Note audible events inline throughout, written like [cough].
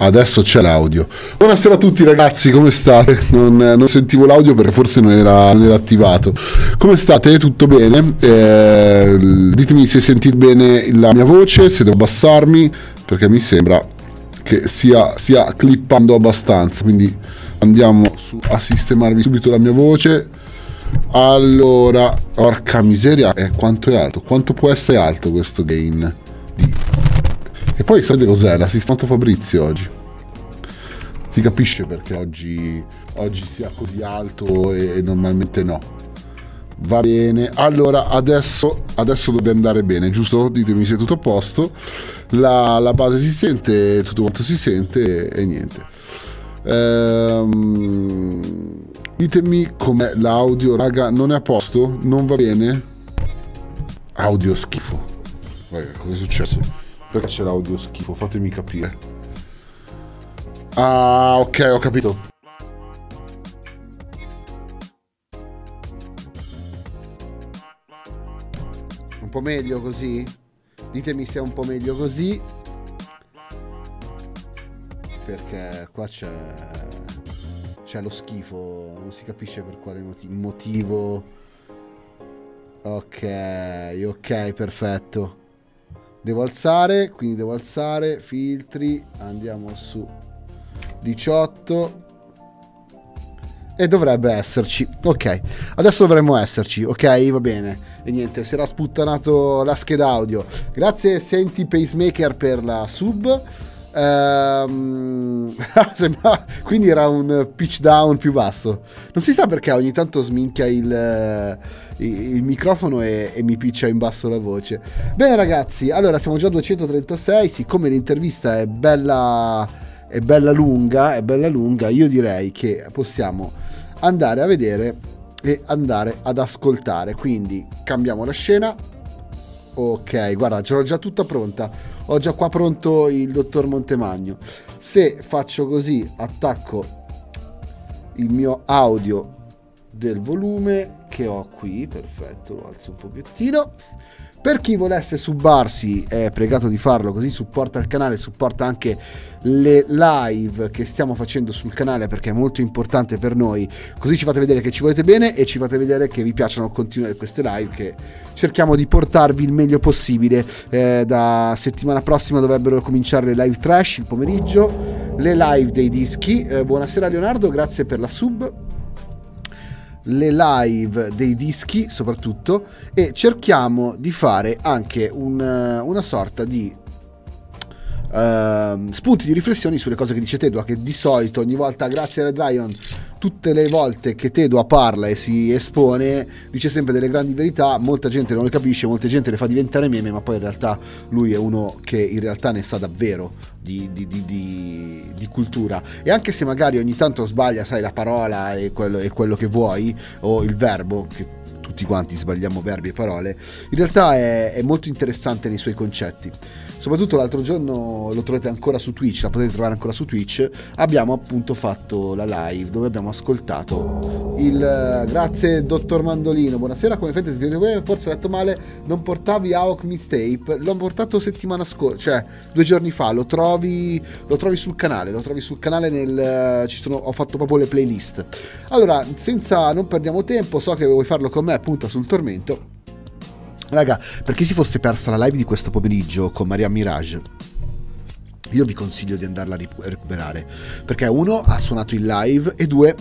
adesso c'è l'audio. Buonasera a tutti ragazzi, come state? Non, non sentivo l'audio perché forse non era, non era, attivato. Come state? Tutto bene? Eh, ditemi se sentite bene la mia voce, se devo abbassarmi, perché mi sembra che sia, sia clippando abbastanza. Quindi andiamo su, a sistemarvi subito la mia voce. Allora, orca miseria, eh, quanto è alto? Quanto può essere alto questo gain di e poi sapete cos'è? L'assistente Fabrizio oggi. Si capisce perché oggi, oggi sia così alto e, e normalmente no. Va bene, allora adesso, adesso dovrebbe andare bene, giusto? Ditemi se è tutto a posto. La, la base si sente, tutto quanto si sente e, e niente. Ehm, ditemi com'è l'audio, raga, non è a posto? Non va bene? Audio schifo. Raga, cosa è successo? Perché c'è l'audio schifo? Fatemi capire. Ah, ok, ho capito. Un po' meglio così? Ditemi se è un po' meglio così. Perché qua c'è... C'è lo schifo, non si capisce per quale motivo. Ok, ok, perfetto. Devo alzare, quindi devo alzare, filtri, andiamo su 18 e dovrebbe esserci, ok. Adesso dovremmo esserci, ok, va bene. E niente, si era sputtanato la scheda audio. Grazie Senti Pacemaker per la sub. Ehm, [laughs] quindi era un pitch down più basso. Non si sa perché ogni tanto sminchia il, eh, il, il microfono e, e mi piccia in basso la voce. Bene ragazzi, allora siamo già a 236, siccome l'intervista è bella, è bella lunga, è bella lunga, io direi che possiamo andare a vedere e andare ad ascoltare. Quindi cambiamo la scena. Ok, guarda, ce l'ho già tutta pronta ho già qua pronto il dottor Montemagno se faccio così attacco il mio audio del volume che ho qui, perfetto, lo alzo un pochettino. Per chi volesse subarsi, è pregato di farlo, così supporta il canale, supporta anche le live che stiamo facendo sul canale perché è molto importante per noi. Così ci fate vedere che ci volete bene e ci fate vedere che vi piacciono continuare queste live che cerchiamo di portarvi il meglio possibile. Eh, da settimana prossima dovrebbero cominciare le live trash il pomeriggio, le live dei dischi. Eh, buonasera Leonardo, grazie per la sub le live dei dischi soprattutto e cerchiamo di fare anche un, eh, una sorta di Uh, spunti di riflessioni sulle cose che dice Tedua che di solito ogni volta grazie a Red Lion tutte le volte che Tedua parla e si espone, dice sempre delle grandi verità, molta gente non le capisce, molta gente le fa diventare meme, ma poi in realtà lui è uno che in realtà ne sa davvero di, di, di, di cultura. E anche se magari ogni tanto sbaglia, sai, la parola e quello, e quello che vuoi, o il verbo, che tutti quanti sbagliamo verbi e parole, in realtà è, è molto interessante nei suoi concetti. Soprattutto l'altro giorno lo trovate ancora su Twitch, la potete trovare ancora su Twitch. Abbiamo appunto fatto la live dove abbiamo ascoltato il eh, grazie dottor Mandolino. Buonasera, come fate? Eh, forse ho letto male, non portavi Aok Mistape. L'ho portato settimana scorsa, cioè due giorni fa. Lo trovi, lo trovi sul canale, lo trovi sul canale nel eh, sono, ho fatto proprio le playlist. Allora, senza non perdiamo tempo, so che vuoi farlo con me, punta sul tormento Raga, per chi si fosse persa la live di questo pomeriggio con Maria Mirage, io vi consiglio di andarla a recuperare. Perché uno ha suonato in live e due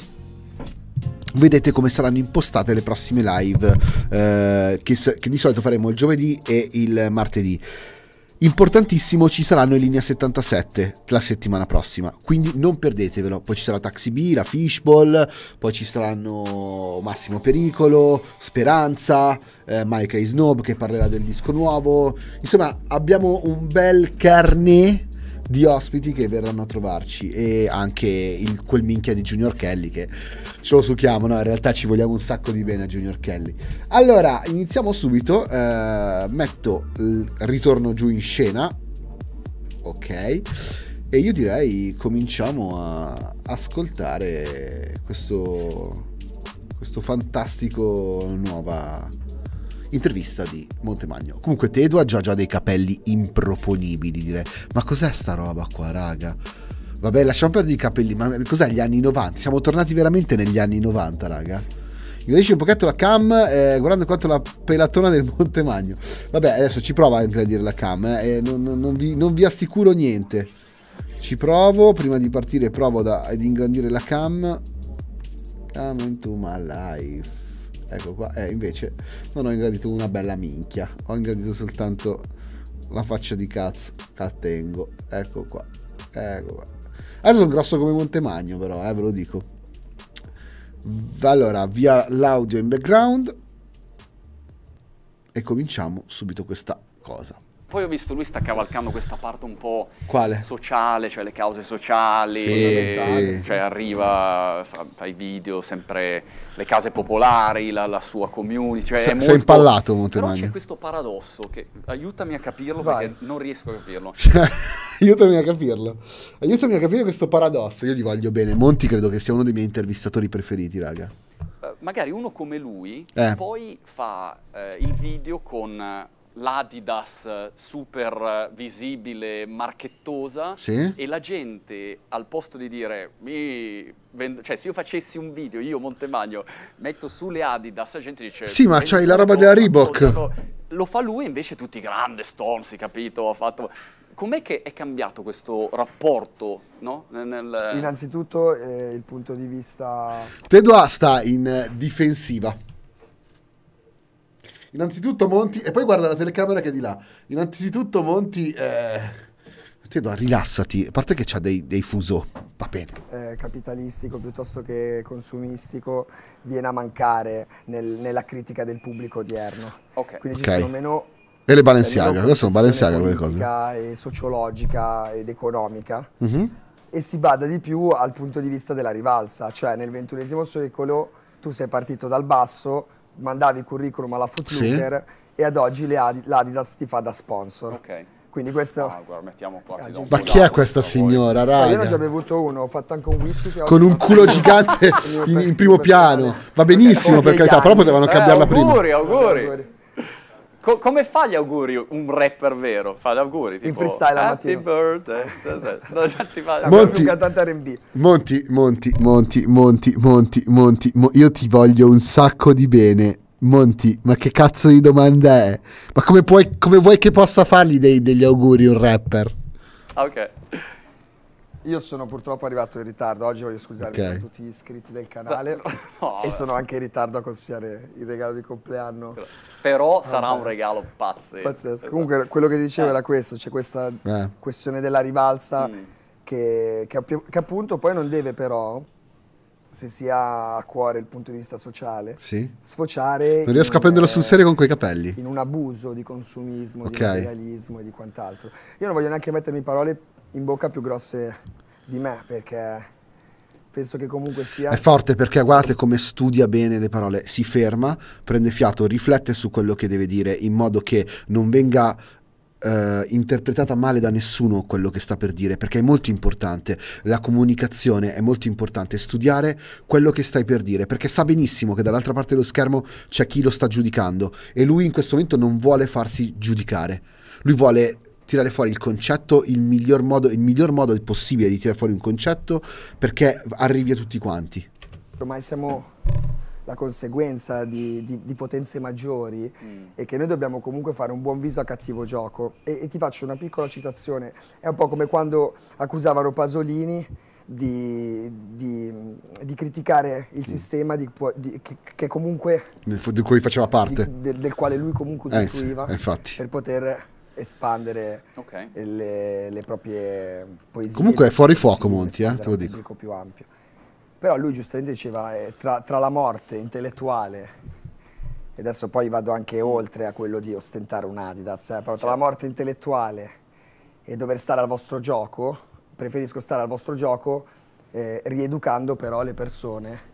vedete come saranno impostate le prossime live eh, che, che, di solito faremo il giovedì e il martedì. Importantissimo, ci saranno in linea 77 la settimana prossima, quindi non perdetevelo. Poi ci sarà Taxi B, la Fishball, poi ci saranno Massimo Pericolo, Speranza, eh, Micah Snob che parlerà del disco nuovo. Insomma, abbiamo un bel carnet di ospiti che verranno a trovarci e anche il, quel minchia di Junior Kelly che ce lo succhiamo, no? In realtà ci vogliamo un sacco di bene a Junior Kelly. Allora, iniziamo subito, eh, metto il ritorno giù in scena, ok? E io direi cominciamo a ascoltare questo, questo fantastico nuova intervista di Montemagno. Comunque Tedua ha già, già dei capelli improponibili, direi. Ma cos'è sta roba qua, raga? Vabbè, lasciamo perdere i capelli, ma cos'è gli anni 90? Siamo tornati veramente negli anni 90, raga. Ingredisci un pochetto la cam, eh, guardando quanto la pelatona del Montemagno. Vabbè, adesso ci prova a dire la cam, eh, non, non, non, vi, non vi assicuro niente. Ci provo, prima di partire provo da, ad ingrandire la cam. Cam into my life ecco qua, e eh, invece non ho ingrandito una bella minchia, ho ingrandito soltanto la faccia di cazzo, tengo, ecco qua, ecco qua. Adesso sono grosso come Montemagno però, eh, ve lo dico. Allora, via l'audio in background e cominciamo subito questa cosa. Poi ho visto lui sta cavalcando questa parte un po' Quale? sociale, cioè le cause sociali, sì, e, eh, sì. cioè arriva, fa, fa, i video, sempre le case popolari, la, la sua community. Cioè sei, molto... sei impallato Montemagno. Però c'è questo paradosso che aiutami a capirlo Vai. perché non riesco a capirlo. [laughs] Cioè, aiutami a capirlo. Aiutami a capire questo paradosso. Io gli voglio bene. Monti credo che sia uno dei miei intervistatori preferiti, raga. Uh, magari uno come lui eh. poi fa uh, il video con l'Adidas eh, super eh, visibile, marchettosa, sì? e la gente al posto di dire, vendo, cioè se io facessi un video, io Montemagno, metto su le Adidas, la gente dice... Sì, ma c'hai la roba della Reebok. Lo fa lui invece tutti grande Storms, capito? Ha fatto... Com'è che è cambiato questo rapporto? No? Nel... Innanzitutto eh, il punto di vista... Tedua sta in eh, difensiva Innanzitutto Monti, e poi guarda la telecamera che è di là. Innanzitutto Monti... Eh... Tedo, rilassati, a parte che c'ha dei, dei fuso, va bene. Eh, capitalistico piuttosto che consumistico viene a mancare nel, nella critica del pubblico odierno. Okay. Quindi okay. ci sono meno... E le cioè, Balenciaga, adesso sono Balenciaga quelle cose. E sociologica ed economica. Mm-hmm. E si bada di più al punto di vista della rivalsa, cioè nel ventunesimo secolo tu sei partito dal basso mandavi il curriculum alla Footlooker sì. e ad oggi l'Adidas ti fa da sponsor. Ok. Quindi questo... Ah, guarda, qua, ah, Ma chi è questa signora, raga? io non ho già bevuto uno, ho fatto anche un whisky. Con un culo gigante [laughs] in, in, primo piano. Va benissimo, okay, per carità, però potevano cambiarla eh, auguri, prima. Auguri, auguri. Co come fa gli auguri un rapper vero? Fa gli auguri tipo In freestyle Happy birthday. [laughs] no, ti fa, Monti, Monti, Monti, Monti, Monti, Monti, Monti, mo io ti voglio un sacco di bene. Monti, ma che cazzo di domanda è? Ma come, puoi, come vuoi che possa fargli dei, degli auguri un rapper? Ok. Io sono purtroppo arrivato in ritardo, oggi voglio scusarmi okay. con tutti gli iscritti del canale [laughs] no, [laughs] e sono eh. anche in ritardo a consigliare il regalo di compleanno. Però ah, sarà ah, un regalo pazzesco. Pazzesco. Esatto. Comunque quello che dicevo eh. era questo, c'è cioè questa eh. questione della rivalsa mm. che, che, che appunto poi non deve però se si ha a cuore il punto di vista sociale, sì. sfociare. Non riesco in, a prenderlo sul serio con quei capelli. In un abuso di consumismo, okay. di materialismo e di quant'altro. Io non voglio neanche mettermi parole in bocca più grosse di me perché penso che comunque sia... È forte perché guardate come studia bene le parole, si ferma, prende fiato, riflette su quello che deve dire in modo che non venga Uh, interpretata male da nessuno quello che sta per dire, perché è molto importante. La comunicazione è molto importante. Studiare quello che stai per dire, perché sa benissimo che dall'altra parte dello schermo c'è chi lo sta giudicando e lui in questo momento non vuole farsi giudicare. Lui vuole tirare fuori il concetto il miglior modo, il miglior modo possibile di tirare fuori un concetto perché arrivi a tutti quanti. Ormai siamo la conseguenza di, di, di potenze maggiori mm. e che noi dobbiamo comunque fare un buon viso a cattivo gioco. E, e ti faccio una piccola citazione, è un po' come quando accusavano Pasolini di, di, di, criticare il sistema di, che, che, comunque di cui faceva parte del, del quale lui comunque usufruiva eh sì, per poter espandere okay. le, le, proprie poesie. Comunque è fuori fuoco Monti, eh, te lo dico. Un pubblico più ampio. Però lui giustamente diceva, eh, tra, tra la morte intellettuale e adesso poi vado anche oltre a quello di ostentare un Adidas, eh, però tra la certo. morte intellettuale e dover stare al vostro gioco, preferisco stare al vostro gioco eh, rieducando però le persone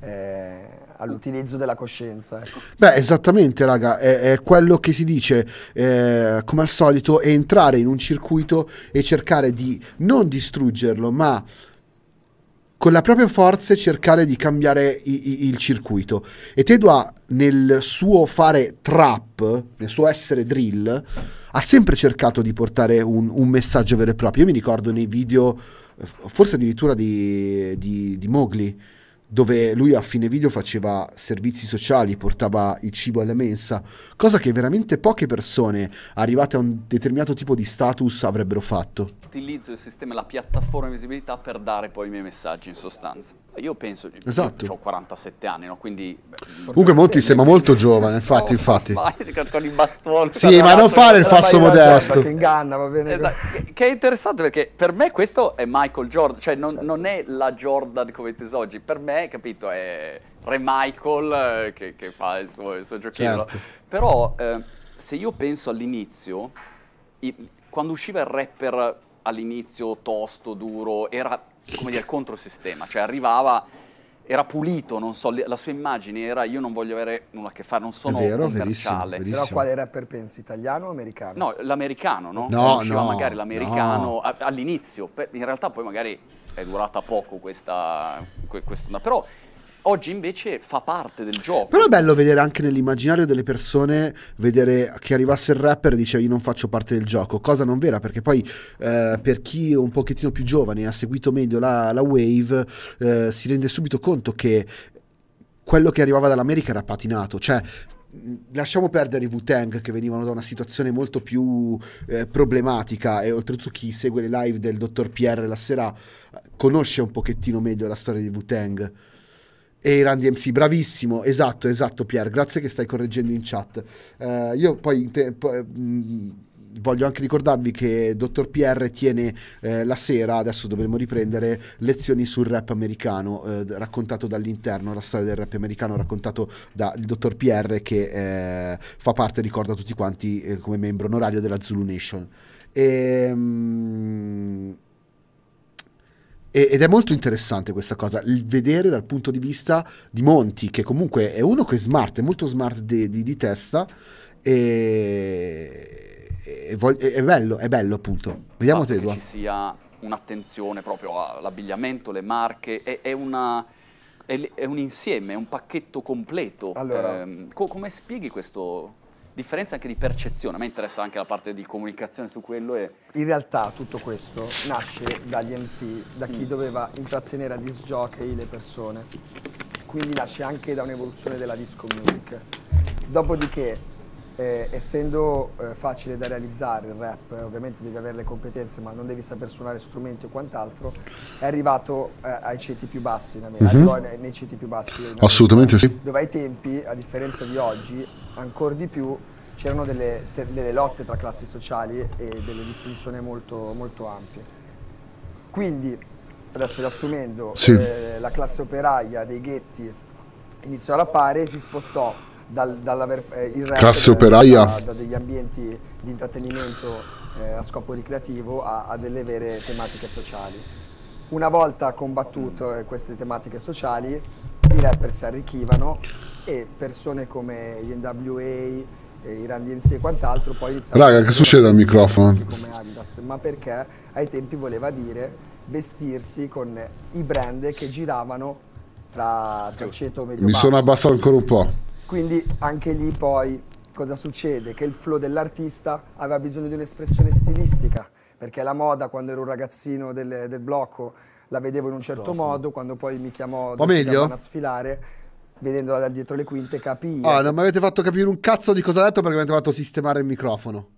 eh, all'utilizzo della coscienza. Ecco. Beh, esattamente, raga, è, è quello che si dice, eh, come al solito, è entrare in un circuito e cercare di non distruggerlo, ma con la propria forza cercare di cambiare i, i, il circuito. E Tedua nel suo fare trap, nel suo essere drill, ha sempre cercato di portare un, un messaggio vero e proprio. Io mi ricordo nei video, forse addirittura di, di, di Mowgli, dove lui a fine video faceva servizi sociali, portava il cibo alla mensa, cosa che veramente poche persone arrivate a un determinato tipo di status avrebbero fatto. Utilizzo il sistema, la piattaforma di visibilità per dare poi i miei messaggi in sostanza. Io penso, esatto. io ho 47 anni, no? quindi... Comunque Monti sembra molto giovane, infatti, [laughs] infatti. Con il bastone. Sì, ma non esatto. fare il falso modesto. Che inganna, va bene. Esatto. Che è interessante perché per me questo è Michael Jordan, cioè non, certo. non è la Jordan come intesa oggi, per me, capito, è Re Michael eh, che, che fa il suo, il suo giochino. Certo. Però eh, se io penso all'inizio, quando usciva il rapper all'inizio tosto, duro, era come dire, controsistema, cioè arrivava, era pulito, non so, la sua immagine era io non voglio avere nulla a che fare, non sono vero, un commerciale. Però quale rapper pensi, italiano o americano? No, l'americano, no? No, no. magari l'americano no. all'inizio, in realtà poi magari è durata poco questa, questa però oggi invece fa parte del gioco. Però è bello vedere anche nell'immaginario delle persone, vedere che arrivasse il rapper e dice io non faccio parte del gioco, cosa non vera, perché poi eh, per chi è un pochettino più giovane e ha seguito meglio la, la wave, eh, si rende subito conto che quello che arrivava dall'America era patinato, cioè lasciamo perdere i Wu-Tang che venivano da una situazione molto più eh, problematica e oltretutto chi segue le live del dottor Pierre la sera eh, conosce un pochettino meglio la storia di Wu-Tang e Randy MC, bravissimo, esatto, esatto Pier, grazie che stai correggendo in chat. Uh, io poi... Te, poi mh, mm, voglio anche ricordarvi che Dottor PR tiene eh, la sera, adesso dovremo riprendere, lezioni sul rap americano, eh, raccontato dall'interno, la storia del rap americano raccontato dal Dottor PR che eh, fa parte, ricordo a tutti quanti, eh, come membro onorario della Zulu Nation. E, ehm, mh, ed è molto interessante questa cosa, il vedere dal punto di vista di Monti, che comunque è uno che è smart, è molto smart di, di, di testa, e, e vog- è, bello, è bello appunto. Vediamo Fatto te, Edua. Ci sia un'attenzione proprio all'abbigliamento, le marche, è, è, una, è, un insieme, è un pacchetto completo. Allora. Eh, co- come spieghi questo, differenze anche di percezione, a me interessa anche la parte di comunicazione su quello. E... In realtà tutto questo nasce dagli MC, da chi mm. doveva intrattenere a disjockey le persone, quindi nasce anche da un'evoluzione della disco music. Dopodiché eh, essendo eh, facile da realizzare il rap, ovviamente devi avere le competenze, ma non devi saper suonare strumenti o quant'altro, è arrivato eh, ai ceti più bassi in America, mm -hmm. nei, nei ceti più bassi. Assolutamente America, sì. Dove ai tempi, a differenza di oggi, ancora di più c'erano delle, delle, lotte tra classi sociali e delle distinzioni molto, molto ampie. Quindi, adesso riassumendo, sì. eh, la classe operaia dei ghetti iniziò alla pari si spostò dal, dall'aver eh, il classe operaia da, da, degli ambienti di intrattenimento eh, a scopo ricreativo a, a delle vere tematiche sociali. Una volta combattute queste tematiche sociali, i rapper si arricchivano e persone come gli NWA, eh, i Randy MC e quant'altro poi iniziano Raga, che succede al microfono? Come Adidas, ma perché ai tempi voleva dire vestirsi con i brand che giravano tra, tra ceto medio Mi sono abbassato ancora un po'. Quindi anche lì poi cosa succede? Che il flow dell'artista aveva bisogno di un'espressione stilistica, perché la moda quando ero un ragazzino del, del blocco la vedevo in un certo Profono. modo, quando poi mi chiamò a sfilare vedendola da dietro le quinte capi... Oh, non mi avete fatto capire un cazzo di cosa ha detto perché mi avete fatto sistemare il microfono.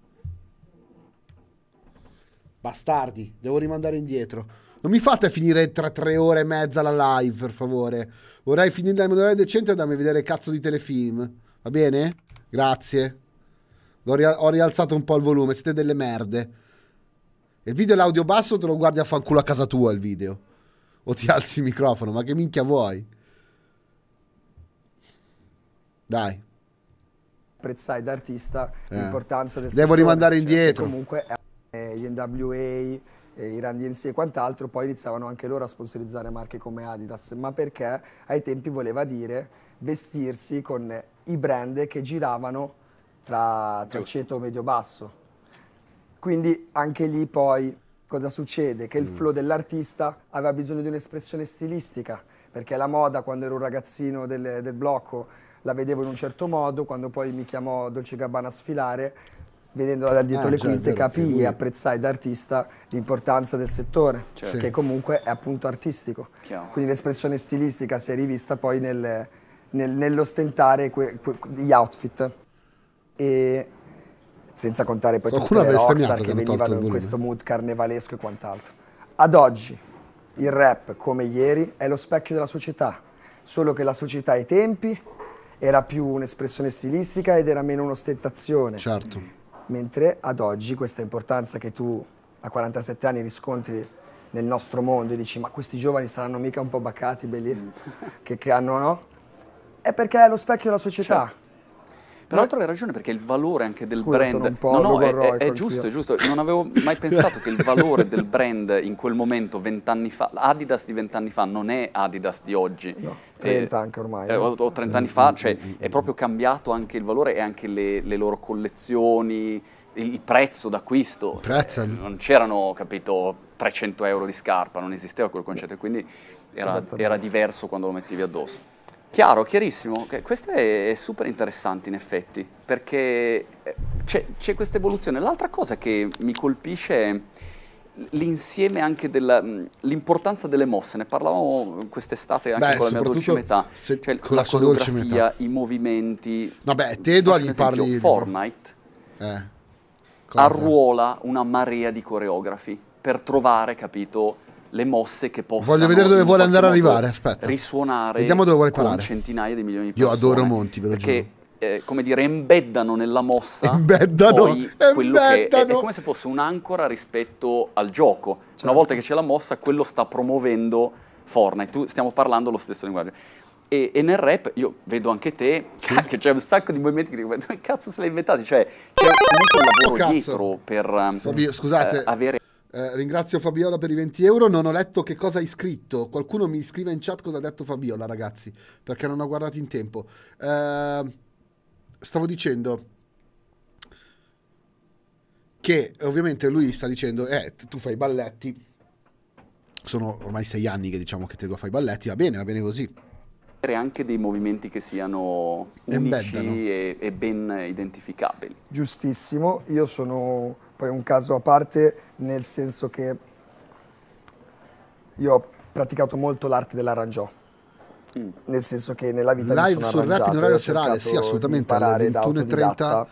Bastardi, devo rimandare indietro. Non mi fate finire tra tre ore e mezza la live, per favore. Vorrei finire in modalità decente e dammi a vedere cazzo di telefilm. Va bene? Grazie. Ho, rialzato un po' il volume, siete delle merde. Il video e l'audio basso te lo guardi a fanculo a casa tua il video. O ti alzi il microfono, ma che minchia vuoi? Dai. Apprezzai da artista eh. l'importanza del Devo settore, rimandare cioè, indietro. Comunque eh, gli NWA, eh, i Randy MC e quant'altro, poi iniziavano anche loro a sponsorizzare marche come Adidas, ma perché ai tempi voleva dire vestirsi con i brand che giravano tra, tra il ceto medio-basso. Quindi anche lì poi cosa succede? Che il mm. flow dell'artista aveva bisogno di un'espressione stilistica, perché la moda quando ero un ragazzino del, del blocco la vedevo in un certo modo, quando poi mi chiamò Dolce Gabbana a sfilare, vedendola da dietro ah, le quinte, capii e apprezzai da artista l'importanza del settore, certo. che comunque è appunto artistico. Chiaro. Quindi l'espressione stilistica si è rivista poi nel, nel, nell'ostentare gli outfit. E senza contare poi Qualcuno tutte le rockstar che venivano in questo mood carnevalesco e quant'altro. Ad oggi il rap, come ieri, è lo specchio della società, solo che la società ha i tempi era più un'espressione stilistica ed era meno un'ostentazione. Certo. Mentre ad oggi questa importanza che tu a 47 anni riscontri nel nostro mondo e dici ma questi giovani saranno mica un po' baccati, belli, mm. che, che hanno no? È perché è lo specchio della società. Certo. Peraltro hai ragione perché il valore anche del Scusa, brand... Sono un po no, no, è, è, è giusto, è giusto. Non avevo mai [laughs] pensato che il valore del brand in quel momento, vent'anni fa, Adidas di vent'anni fa non è Adidas di oggi. No, 30 eh, anche ormai. Eh, eh. o, o 30 sì. anni fa, cioè mm, mm, mm, è proprio cambiato anche il valore e anche le, le loro collezioni, il prezzo d'acquisto. Prezzo. Eh, non c'erano, capito, 300 euro di scarpa, non esisteva quel concetto e quindi era, era diverso quando lo mettevi addosso. Chiaro, chiarissimo. Questo è super interessante in effetti, perché eh, c'è, questa evoluzione. L'altra cosa che mi colpisce è l'insieme anche dell'importanza delle mosse. Ne parlavamo quest'estate anche beh, con la mia dolce metà. Se, cioè, con la, la coreografia, metà. i movimenti. Vabbè, te Edward gli esempio, parli... Fortnite eh, arruola una marea di coreografi per trovare, capito le mosse che possono Voglio vedere dove vuole andare a arrivare, aspetta. Risuonare Vediamo dove vuole parare. centinaia di milioni di persone. Io adoro Monti, ve lo perché, eh, come dire, embeddano nella mossa embeddano, quello embeddano. che è, è, come se fosse un'ancora rispetto al gioco. Certo. Una volta che c'è la mossa, quello sta promuovendo Fortnite. Tu, stiamo parlando lo stesso linguaggio. E, e, nel rap io vedo anche te sì. che c'è un sacco di movimenti che dico dove cazzo se l'hai inventato? cioè c'è comunque un lavoro oh, dietro per um, Sobi, scusate eh, avere eh, ringrazio Fabiola per i 20 euro. Non ho letto che cosa hai scritto. Qualcuno mi scrive in chat cosa ha detto Fabiola, ragazzi, perché non ho guardato in tempo. Eh, stavo dicendo che ovviamente lui sta dicendo, eh, tu fai i balletti. Sono ormai sei anni che diciamo che te lo fai i balletti. Va bene, va bene così anche dei movimenti che siano unici e, e, ben identificabili. Giustissimo, io sono poi è un caso a parte nel senso che io ho praticato molto l'arte dell'arrangiò. Mm. Nel senso che nella vita Live mi sono sul arrangiato. Live sul radio serale, sì assolutamente, alle 21.30.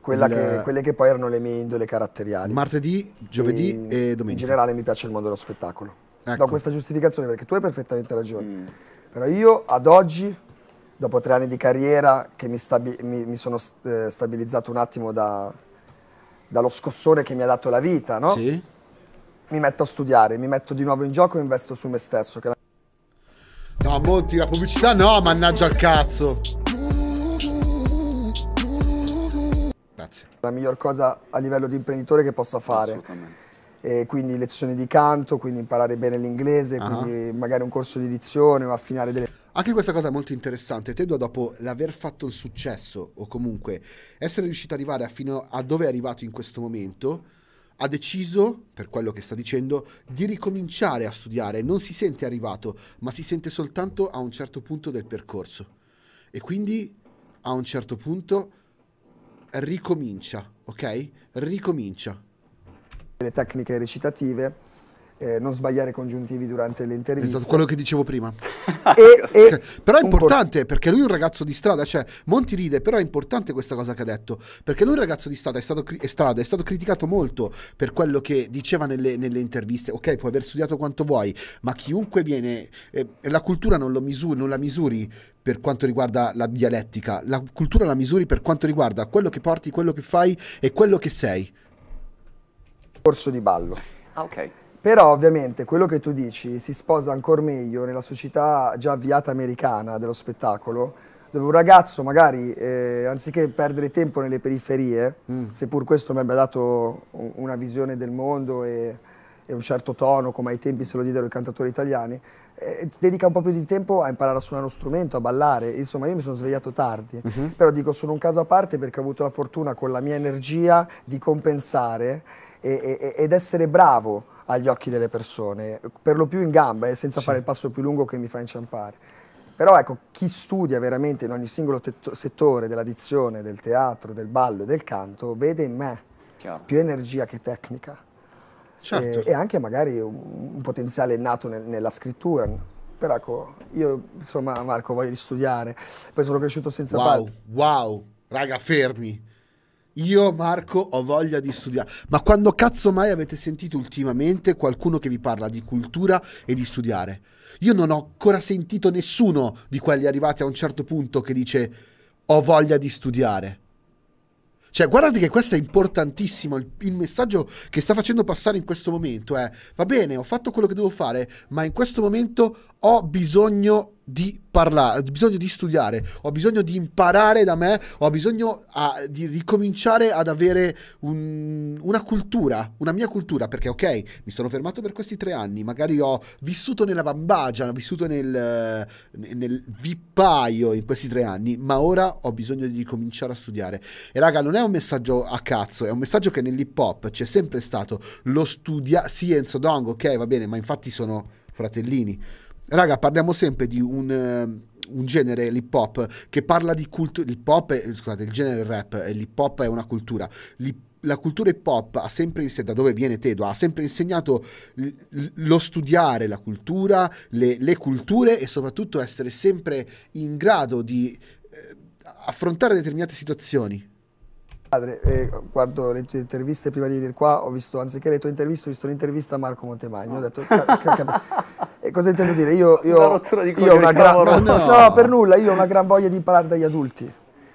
Quella il... che, quelle che poi erano le mie indole caratteriali. Martedì, giovedì e, e, domenica. In generale mi piace il mondo dello spettacolo. Ecco. Do questa giustificazione perché tu hai perfettamente ragione. Mm. Però io ad oggi, dopo tre anni di carriera, che mi, stabi- mi, mi sono eh, stabilizzato un attimo da, dallo scossone che mi ha dato la vita, no? Sì. Mi metto a studiare, mi metto di nuovo in gioco e investo su me stesso. La... No, Monti, la pubblicità no, mannaggia al cazzo. Grazie. La miglior cosa a livello di imprenditore che possa fare. Assolutamente eh, quindi lezioni di canto, quindi imparare bene l'inglese, uh -huh. quindi magari un corso di dizione o affinare delle... Anche questa cosa è molto interessante, Tedua dopo l'aver fatto il successo o comunque essere riuscito ad arrivare fino a dove è arrivato in questo momento, ha deciso, per quello che sta dicendo, di ricominciare a studiare, non si sente arrivato, ma si sente soltanto a un certo punto del percorso e quindi a un certo punto ricomincia, ok? Ricomincia le tecniche recitative, eh, non sbagliare congiuntivi durante le esatto, interviste. Esatto, quello che dicevo prima. [laughs] e, e però è importante perché lui è un ragazzo di strada, cioè Monti ride, però è importante questa cosa che ha detto, perché lui è un ragazzo di strada, è stato, è strada, è stato criticato molto per quello che diceva nelle, nelle, interviste, ok puoi aver studiato quanto vuoi, ma chiunque viene, eh, la cultura non, misuri, non la misuri per quanto riguarda la dialettica, la cultura la misuri per quanto riguarda quello che porti, quello che fai e quello che sei corso di ballo. Ah, ok. Però ovviamente quello che tu dici si sposa ancora meglio nella società già avviata americana dello spettacolo, dove un ragazzo magari eh, anziché perdere tempo nelle periferie, mm. seppur questo mi abbia dato una visione del mondo e, e, un certo tono, come ai tempi se lo diedero i cantatori italiani, eh, eh dedica un po' più di tempo a imparare a suonare uno strumento, a ballare. Insomma, io mi sono svegliato tardi, mm -hmm. però dico sono un caso a parte perché ho avuto la fortuna con la mia energia di compensare e, e, ed essere bravo agli occhi delle persone, per lo più in gamba e eh, senza sì. fare il passo più lungo che mi fa inciampare. Però ecco, chi studia veramente in ogni singolo settore della dizione, del teatro, del ballo e del canto, vede in me Chiaro. più energia che tecnica. Certo. E, e, anche magari un, un potenziale nato nel, nella scrittura. Però ecco, io insomma Marco voglio studiare, poi sono cresciuto senza wow, padre. Wow, raga fermi, io, Marco, ho voglia di studiare. Ma quando cazzo mai avete sentito ultimamente qualcuno che vi parla di cultura e di studiare? Io non ho ancora sentito nessuno di quelli arrivati a un certo punto che dice ho voglia di studiare. Cioè, guardate che questo è importantissimo. Il, il, messaggio che sta facendo passare in questo momento è: eh. va bene, ho fatto quello che devo fare, ma in questo momento ho bisogno di di parlare, ho bisogno di studiare, ho bisogno di imparare da me, ho bisogno a, di ricominciare ad avere un, una cultura, una mia cultura, perché ok, mi sono fermato per questi tre anni, magari ho vissuto nella bambagia, ho vissuto nel, nel vippaio in questi tre anni, ma ora ho bisogno di ricominciare a studiare. E raga, non è un messaggio a cazzo, è un messaggio che nell'hip hop c'è sempre stato, lo studia, sì Enzo Dong, ok, va bene, ma infatti sono fratellini raga, parliamo sempre di un eh, un genere, l'hip hop, che parla di cultura. L'hip hop, è, scusate, il genere rap l'hip hop è una cultura. la cultura hip hop ha sempre insegnato, da dove viene Tedo, ha sempre insegnato lo studiare la cultura, le, le, culture e soprattutto essere sempre in grado di eh, affrontare determinate situazioni Padre, eh, guardo le tue interviste prima di venire qua, ho visto, anziché le tue interviste, ho visto un'intervista a Marco Montemagno, ho detto, e cosa intendo dire? Io, io, una rottura di io ho una gran, no, no. no, per nulla, io ho una gran voglia di imparare dagli adulti.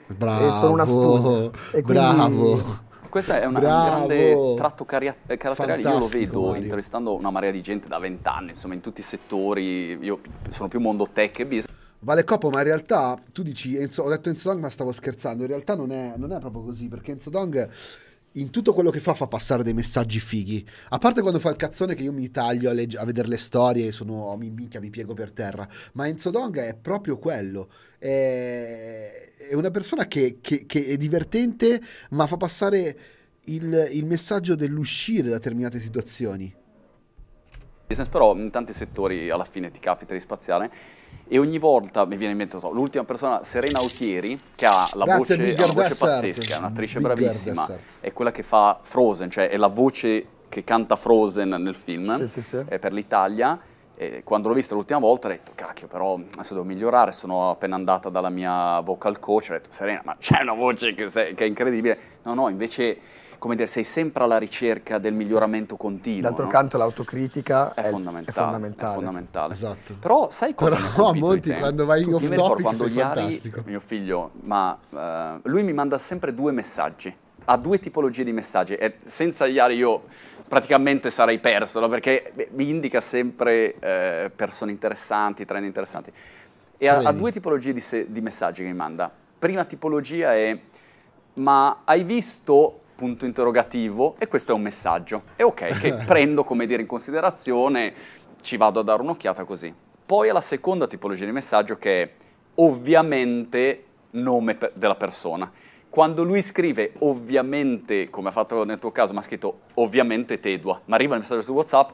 Bravo, e sono una spugna. E quindi, questo è una, un grande tratto caratteriale. Io lo vedo Mario. intervistando una marea di gente da vent'anni, insomma, in tutti i settori. Io sono più mondo tech e business vale coppo, ma in realtà tu dici, Enzo, ho detto Enzo Dong ma stavo scherzando, in realtà non è, non è proprio così, perché Enzo Dong in tutto quello che fa fa passare dei messaggi fighi. A parte quando fa il cazzone che io mi taglio a, legge, a vedere le storie e sono, oh, mi minchia, mi piego per terra. Ma Enzo Dong è proprio quello. È, è una persona che, che, che, è divertente, ma fa passare il, il messaggio dell'uscire da determinate situazioni business, però in tanti settori alla fine ti capita di spaziare e ogni volta mi viene in mente so, l'ultima persona, Serena Autieri, che ha la Grazie, voce, una voce pazzesca, è un'attrice bravissima, è quella che fa Frozen, cioè è la voce che canta Frozen nel film sì, sì, sì. È eh, per l'Italia. E quando l'ho vista l'ultima volta ho detto cacchio però adesso devo migliorare sono appena andata dalla mia vocal coach ho detto Serena ma c'è una voce che, sei, che è incredibile no no invece come dire, sei sempre alla ricerca del miglioramento continuo. D'altro no? canto l'autocritica è, è, fondamentale, è fondamentale. È fondamentale. Esatto. Però sai cosa Però, mi molti, quando vai in off topic quando Iari, fantastico. mio figlio, ma uh, lui mi manda sempre due messaggi. Ha due tipologie di messaggi e senza Iari io praticamente sarei perso, no? perché mi indica sempre eh, persone interessanti, trend interessanti. E ha, ha due tipologie di, se- di messaggi che mi manda. Prima tipologia è, ma hai visto punto interrogativo e questo è un messaggio. E ok, che [laughs] prendo come dire in considerazione, ci vado a dare un'occhiata così. Poi alla seconda tipologia di messaggio che è ovviamente nome per della persona. Quando lui scrive ovviamente, come ha fatto nel tuo caso, ma ha scritto ovviamente Tedua, ma arriva il messaggio su WhatsApp,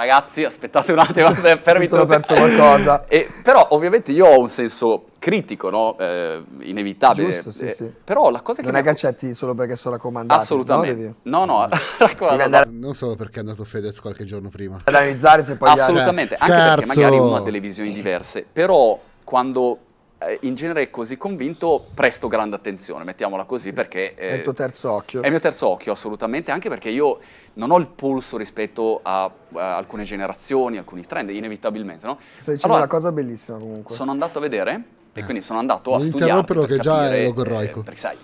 ragazzi, aspettate un attimo, fermi [laughs] Mi sono perso qualcosa. [laughs] E, però ovviamente io ho un senso critico, no? eh, inevitabile. Giusto, sì, eh, sì. Però la cosa che... Non è che accetti solo perché sono raccomandato. Assolutamente. No, no, [laughs] no raccomandati. Non solo perché è andato Fedez qualche giorno prima. Analizzare se poi... Assolutamente, anche perché magari una delle visioni diverse, però quando eh, in genere è così convinto, presto grande attenzione, mettiamola così, sì, perché... Eh, è il eh, tuo terzo occhio. È il mio terzo occhio, assolutamente, anche perché io non ho il polso rispetto a, a alcune generazioni, alcuni trend, inevitabilmente, no? Stai dicendo allora, una cosa bellissima comunque. Sono andato a vedere, e eh. quindi sono andato a Mi studiare... però che già capire, è logorroico. Eh, perché sai,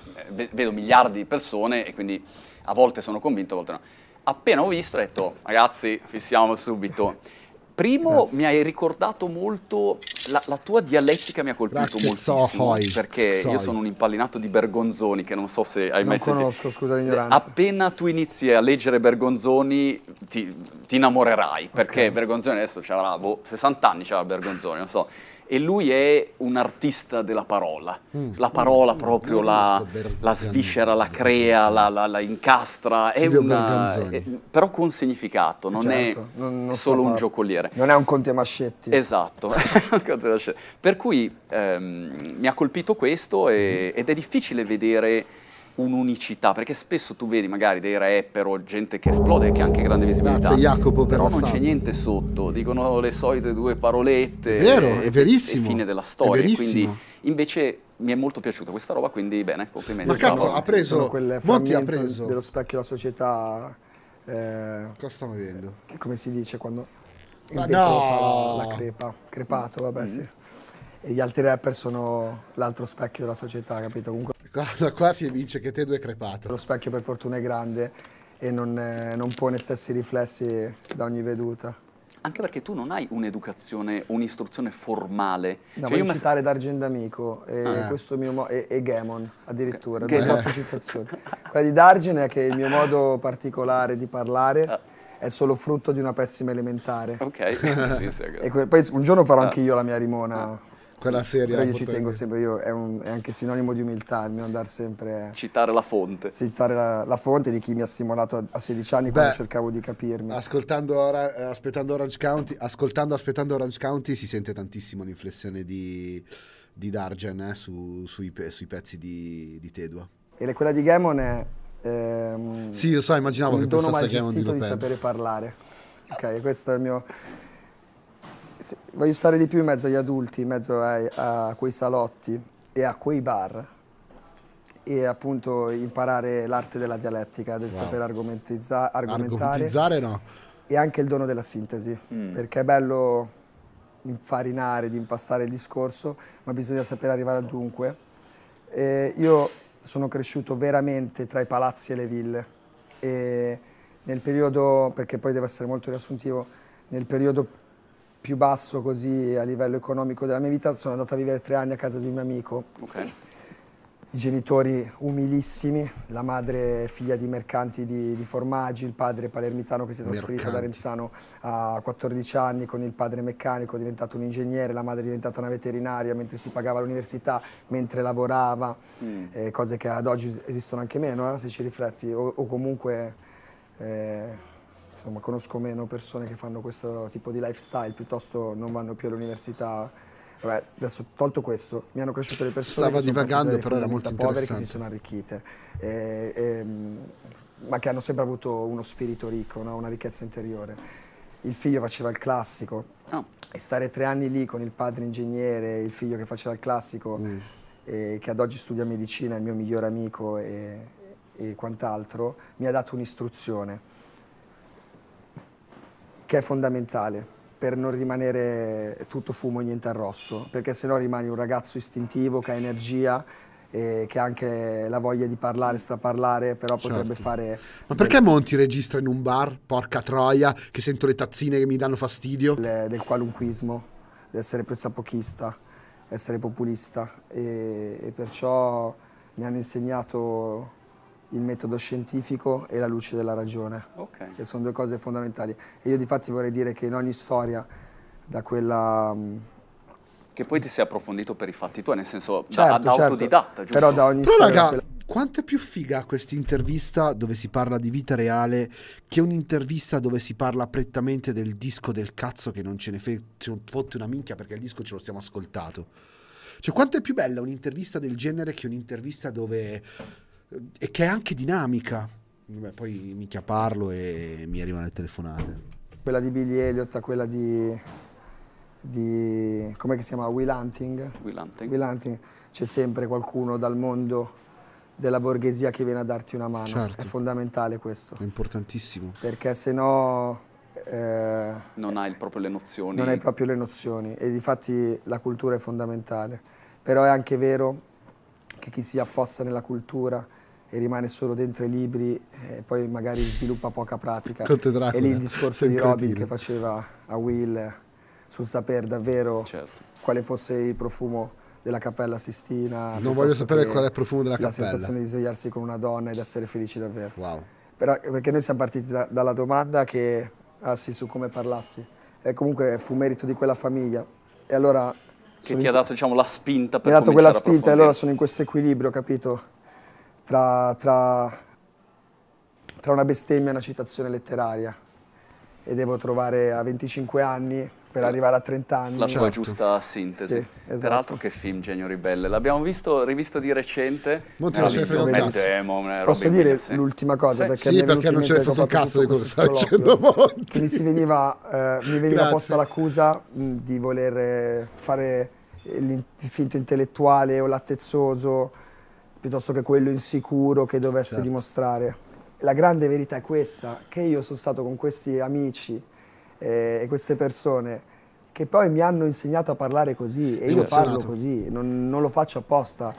vedo miliardi di persone e quindi a volte sono convinto, a volte no. Appena ho visto ho detto, ragazzi, fissiamo subito. [laughs] Primo, Grazie. mi hai ricordato molto, la, la tua dialettica mi ha colpito molto. moltissimo, so, hoi, perché so, io sono un impallinato di Bergonzoni, che non so se hai non mai conosco, sentito. conosco, scusa l'ignoranza. Appena tu inizi a leggere Bergonzoni, ti, ti innamorerai, perché okay. Bergonzoni adesso c'ha boh, 60 anni ce c'ha Bergonzoni, non so e lui è un artista della parola. Mm. La parola mm. proprio La, la, sviscera, la crea, la, la, la incastra, è una, è, però con significato, non certo. è non, non solo un giocoliere. Non è un Conte Mascetti. Esatto, [laughs] per cui ehm, mi ha colpito questo e, mm-hmm. ed è difficile vedere un'unicità, perché spesso tu vedi magari dei rapper o gente che esplode che ha anche grande visibilità. Grazie Jacopo per Però non c'è niente sotto, dicono le solite due parolette. È vero, è verissimo. È fine della storia, quindi invece mi è molto piaciuta questa roba, quindi bene, complimenti. Ma cazzo, ha preso Monti ha preso dello specchio della società eh, Cosa stiamo vedendo? Eh, come si dice quando il vetro no. fa la, crepa, crepato, vabbè, mm. sì. E gli altri rapper sono l'altro specchio della società, capito? Comunque Cosa qua si evince che te due è crepato. Lo specchio per fortuna è grande e non, eh, non pone stessi riflessi da ogni veduta anche perché tu non hai un'educazione, un'istruzione formale. No, cioè, io citare Dargen D'Amico e, ah. mio e, e Gemon addirittura, G- due nostre citazioni. Quella di Dargen è che il mio modo particolare di parlare ah. è solo frutto di una pessima elementare. Ok. e poi un giorno farò ah. anche io la mia rimona ah quella serie. Io eh, ci tengo sempre, io, è, un, è, anche sinonimo di umiltà il mio andare sempre... Citare la fonte. Citare la, la fonte di chi mi ha stimolato a, a 16 anni Beh, quando cercavo di capirmi. Ascoltando, ora, eh, aspettando Orange County, ascoltando, aspettando Orange County si sente tantissimo l'inflessione di, di Dargen eh, su, sui, sui, pezzi di, di Tedua. E quella di Gammon è... Ehm, sì, lo so, immaginavo che pensasse a Gammon di Un dono di sapere parlare. Ok, questo è il mio voglio stare di più in mezzo agli adulti, in mezzo ai, a quei salotti e a quei bar e appunto imparare l'arte della dialettica, del wow. saper argomentizza, argomentare. Argomentizzare no. E anche il dono della sintesi, mm. perché è bello infarinare, di impastare il discorso, ma bisogna sapere arrivare al dunque. E io sono cresciuto veramente tra i palazzi e le ville e nel periodo, perché poi deve essere molto riassuntivo, nel periodo più basso così a livello economico della mia vita, sono andato a vivere tre anni a casa di un mio amico. Okay. I genitori umilissimi, la madre figlia di mercanti di, di formaggi, il padre palermitano che si è trasferito da Renzano a 14 anni con il padre meccanico, diventato un ingegnere, la madre è diventata una veterinaria mentre si pagava l'università, mentre lavorava, mm. eh, cose che ad oggi esistono anche meno, eh, se ci rifletti, o, o comunque... Eh, insomma, conosco meno persone che fanno questo tipo di lifestyle, piuttosto non vanno più all'università. Vabbè, adesso tolto questo, mi hanno cresciuto le persone Stava che divagando, però era molto povere che si sono arricchite, e, e, ehm, ma che hanno sempre avuto uno spirito ricco, no? una ricchezza interiore. Il figlio faceva il classico oh. e stare tre anni lì con il padre ingegnere, il figlio che faceva il classico, mm. e, che ad oggi studia medicina, è il mio migliore amico e, e quant'altro, mi ha dato un'istruzione che è fondamentale per non rimanere tutto fumo e niente arrosto, perché sennò rimani un ragazzo istintivo che ha energia e che ha anche la voglia di parlare, straparlare, però potrebbe certo. fare... Ma perché Monti registra in un bar, porca troia, che sento le tazzine che mi danno fastidio? del, del qualunquismo, di essere pressapochista, essere populista e, e perciò mi hanno insegnato il metodo scientifico e la luce della ragione, okay. che sono due cose fondamentali. E io di fatti vorrei dire che in ogni storia, da quella... Mm, che poi ti sei approfondito per i fatti tuoi, nel senso certo, da, da certo. autodidatta, certo. giusto? Però da ogni Però storia... Raga, quella... quanto è più figa questa intervista dove si parla di vita reale che un'intervista dove si parla prettamente del disco del cazzo che non ce ne fotte una minchia perché il disco ce lo siamo ascoltato? Cioè, quanto è più bella un'intervista del genere che un'intervista dove eh, e che è anche dinamica. Beh, poi mica parlo e mi arrivano le telefonate. Quella di Billy Elliott quella di... di come si chiama? Will Hunting? Will Hunting. Will Hunting. C'è sempre qualcuno dal mondo della borghesia che viene a darti una mano. Certo. È fondamentale questo. È importantissimo. Perché se no... Eh, non hai proprio le nozioni. Non hai proprio le nozioni. E difatti la cultura è fondamentale. Però è anche vero che chi si affossa nella cultura e rimane solo dentro i libri e eh, poi magari sviluppa poca pratica. Dracula, e lì il discorso di Robin che faceva a Will sul saper davvero certo. quale fosse il profumo della Cappella Sistina. Non voglio sapere qual è il profumo della Cappella. La sensazione di svegliarsi con una donna ed essere felici davvero. Wow. Però, eh, perché noi siamo partiti da, dalla domanda che, ah sì, su come parlassi. E comunque fu merito di quella famiglia. E allora... Che ti in... ha dato diciamo, la spinta per Mi ha dato quella spinta e allora sono in questo equilibrio, capito? tra, tra, tra una bestemmia e una citazione letteraria e devo trovare a 25 anni per arrivare a 30 anni. La tua certo. giusta sintesi. Sì, esatto. Tra l'altro che film Genio Ribelle, l'abbiamo visto, rivisto di recente. Eh, non te lo sei fregato. Posso dire sì. l'ultima cosa? Sì. Perché sì, perché non c'è stato un cazzo di quello che stai dicendo si veniva, eh, mi veniva posta l'accusa mm, di voler eh, fare il finto intellettuale o l'attezzoso piuttosto che quello insicuro che dovesse certo. dimostrare. La grande verità è questa, che io sono stato con questi amici eh, e queste persone che poi mi hanno insegnato a parlare così e io parlo così, non, non lo faccio apposta.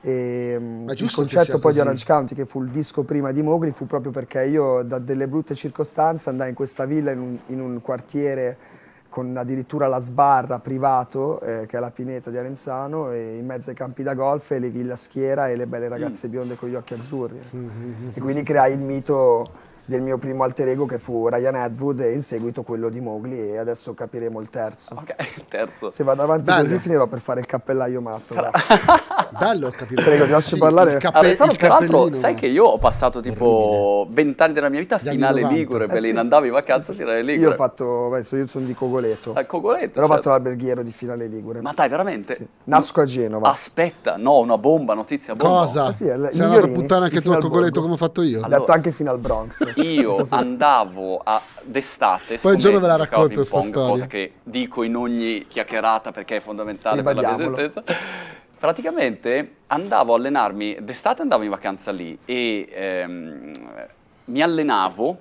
E, ehm, il concetto poi di Orange County, che fu il disco prima di Mogli, fu proprio perché io da delle brutte circostanze andai in questa villa in un, in un quartiere con addirittura la sbarra privato, eh, che è la pineta di Arenzano, in mezzo ai campi da golf e le villa schiera e le belle ragazze mm. bionde con gli occhi azzurri. Mm-hmm. E quindi creai il mito del mio primo alter ego che fu Ryan Edwood e in seguito quello di Mowgli e adesso capiremo il terzo. Ok, il terzo. Se vado avanti Bello. così finirò per fare il cappellaio matto. Car- [laughs] Bello capire. Prego, ti lascio sì, parlare. Il cappe- allora, peraltro, sai che io ho passato tipo vent'anni della mia vita finale Ligure, eh, Belin, sì. andavo in vacanza a Finale Ligure. Io ho fatto, penso, io sono di Cogoleto. Al ah, Cogoleto. Però certo. ho fatto certo. l'alberghiero di Finale Ligure. Ma dai, veramente? Sì. Nasco a Genova. Aspetta, no, una bomba, notizia bomba. Cosa? Ah, sì, Sei andato a puttana anche tu a Cogoleto come ho fatto io. Allora. Ho detto anche fino al Bronx. [laughs] io [laughs] andavo a, d'estate poi il giorno ve la racconto questa storia cosa che dico in ogni chiacchierata perché è fondamentale per la presenza praticamente andavo a allenarmi d'estate andavo in vacanza lì e ehm, mi allenavo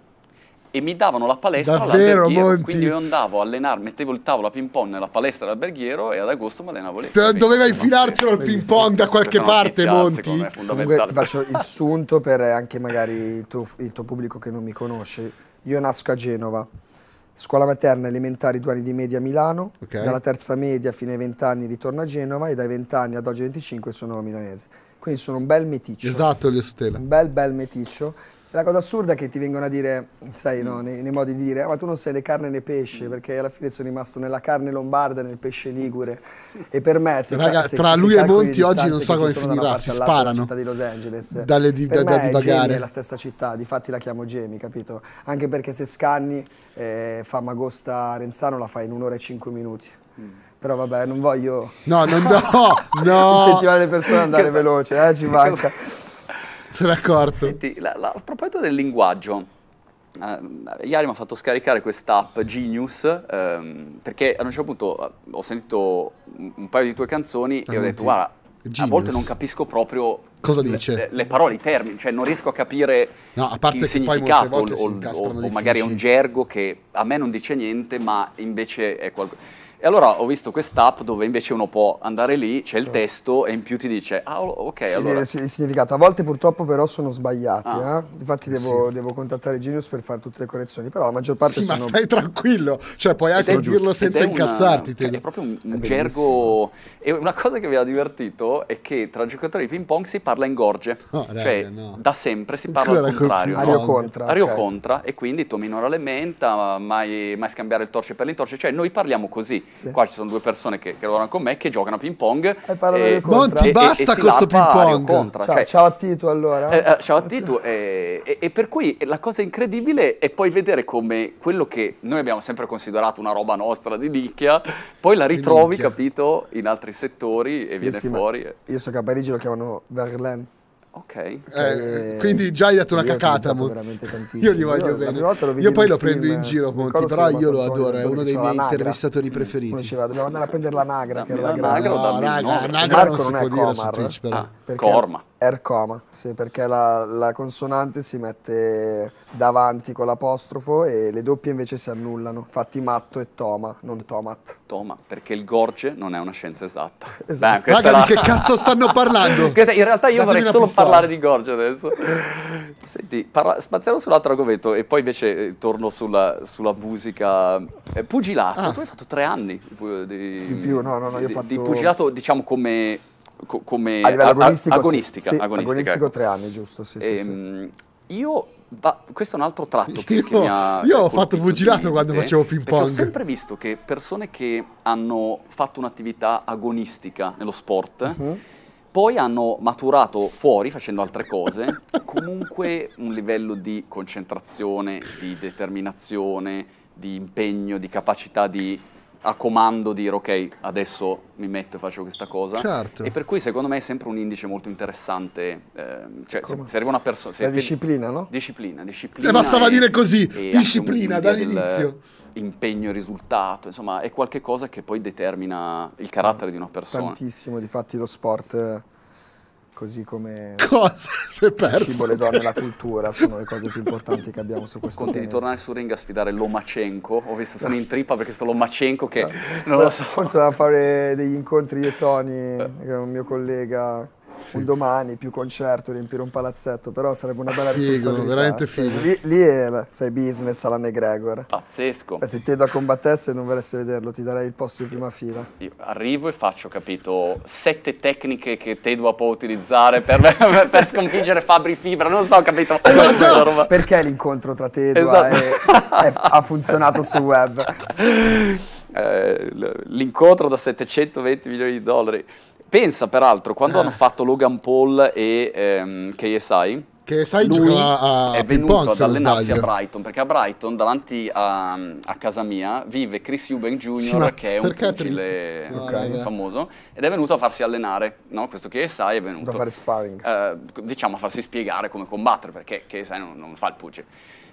e mi davano la palestra Davvero, all'alberghiero, Monti? quindi io andavo a allenare mettevo il tavolo a ping pong nella palestra all'alberghiero e ad agosto mi allenavo lì. doveva infilarcelo il ping pong da qualche parte, notizia, Monti. Me, Comunque ti faccio il sunto per anche magari il tuo, il tuo pubblico che non mi conosce. Io nasco a Genova, scuola materna elementari due anni di media a Milano, okay. dalla terza media fino ai vent'anni ritorno a Genova e dai vent'anni ad oggi 25 sono milanese. Quindi sono un bel meticcio. Esatto, Lio Stella. Un bel bel meticcio la cosa assurda è che ti vengono a dire, sai, no, nei, nei, modi di dire, ah, ma tu non sei né carne né pesce, mm. perché alla fine sono rimasto nella carne lombarda, nel pesce ligure. E per me, se Raga, se, tra se lui e Monti oggi non so come finirà, si sparano. città di Los Angeles. Dalle di, per da, da divagare. è la stessa città, di fatti la chiamo Gemi, capito? Anche perché se scanni eh, Famagosta Renzano la fai in un'ora e cinque minuti. Mm però vabbè non voglio no, non, no, [laughs] no. incentivare le persone ad andare veloce eh, ci manca se n'è accorto. Senti, la, la, a proposito del linguaggio, Uh, eh, ieri mi ha fatto scaricare questa app Genius um, perché a un certo punto eh, ho sentito un paio di tue canzoni ah, e ho ah, detto guarda Genius. a volte non capisco proprio Cosa le, dice? Le, le, parole, i termini, cioè non riesco a capire no, a parte il significato o, o, o magari è un gergo che a me non dice niente ma invece è qualcosa allora ho visto quest'app dove invece uno può andare lì, c'è il testo e in più ti dice, ah ok, allora... Il significato, a volte purtroppo però sono sbagliati, ah. eh? infatti devo, sì. devo, contattare Genius per fare tutte le correzioni, però la maggior parte sì, sono... ma stai tranquillo, cioè puoi anche dirlo giusto. senza incazzarti. Una, cioè, è proprio un, è gergo... E una cosa che mi ha divertito è che tra giocatori di ping pong si parla in gorge, [laughs] oh, cioè no. da sempre si parla Quella al contrario. No? Ario contra. Ario okay. contra e quindi tomino le menta, mai, mai scambiare il torce per l'intorce, cioè noi parliamo così. Grazie. Qua ci sono due persone che, che lavorano con me che giocano a ping pong. E, Monti, basta e, con sto ping pong. Ciao, cioè, ciao, a Tito allora. Eh, eh ciao a Tito. e, e per cui la cosa incredibile è poi vedere come quello che noi abbiamo sempre considerato una roba nostra di nicchia, poi la ritrovi, capito, in altri settori e sì, viene sì, fuori. Io so che a Parigi lo chiamano Verlaine. Ok. Eh, eh quindi già hai dato una cacata. Mo- veramente tantissimo. Io gli voglio io, bene. Io poi lo prendo in giro, Monti, però io lo adoro, è uno dei miei intervistatori mm. preferiti. Diceva, dobbiamo andare a prendere la Nagra, che era la Nagra. No, Nagra non si può dire su Twitch, però. Ah, Corma. Ercoma, sì, perché la, la, consonante si mette davanti con l'apostrofo e le doppie invece si annullano. Infatti matto e toma, non tomat. Toma, perché il gorge non è una scienza esatta. [laughs] Esatto. Beh, Raga, la... di che cazzo stanno parlando? [laughs] questa, in realtà io Datemi vorrei solo parlare di gorge adesso. [laughs] Senti, parla... spaziamo sull'altro argomento e poi invece eh, torno sulla, sulla musica. Eh, pugilato, ah. tu hai fatto tre anni eh, di... Di più, no, no, no, io ho fatto... Di pugilato, diciamo, come co- come a livello agonistica, a- agonistica, sì, agonistica, agonistico ecco. tre anni, giusto? Sì, sì, ehm, sì. Io Va, questo è un altro tratto che, io, che mi ha Io ho fatto pugilato quando facevo ping pong. Ho sempre visto che persone che hanno fatto un'attività agonistica nello sport uh-huh. poi hanno maturato fuori facendo altre cose, comunque un livello di concentrazione, di determinazione, di impegno, di capacità di a comando dire ok adesso mi metto e faccio questa cosa certo. e per cui secondo me è sempre un indice molto interessante eh, cioè se, se una persona la disciplina no? disciplina disciplina eh, bastava e, dire così disciplina dall'inizio impegno risultato insomma è qualcosa che poi determina il carattere di una persona tantissimo di fatti lo sport Così come [laughs] Cosa? Si perso? cibo, le donne la cultura sono le cose più importanti che abbiamo su questo Conti di tornare su ring a sfidare Lomachenko. Ho visto sono in trippa perché sto Lomachenko che no. Eh. non lo so. Forse dovevamo fare degli incontri io e Tony, eh. che è un mio collega sì. un domani più concerto, riempire un palazzetto, però sarebbe una bella figo, responsabilità. veramente figo. Lì, lì è, la, business alla McGregor. Pazzesco. E eh, se te da combattesse e non volesse vederlo, ti darei il posto in prima fila. Io arrivo e faccio, capito, sette tecniche che Tedua può utilizzare sì. [laughs] per, per, sconfiggere Fabri Fibra, non so, capito. Eh, non so. Perché l'incontro tra Tedua esatto. e, e, ha funzionato sul web? [laughs] Eh, l'incontro da 720 milioni di dollari. Pensa peraltro, quando eh. hanno fatto Logan Paul e ehm, KSI, che sai lui a, è venuto pong, ad allenarsi a Brighton perché a Brighton davanti a, a casa mia vive Chris Eubank Jr sì, che è un pugile okay. famoso ed è venuto a farsi allenare no? questo KSI è venuto a fare sparring eh, diciamo a farsi spiegare come combattere perché KSI non, non fa il pugile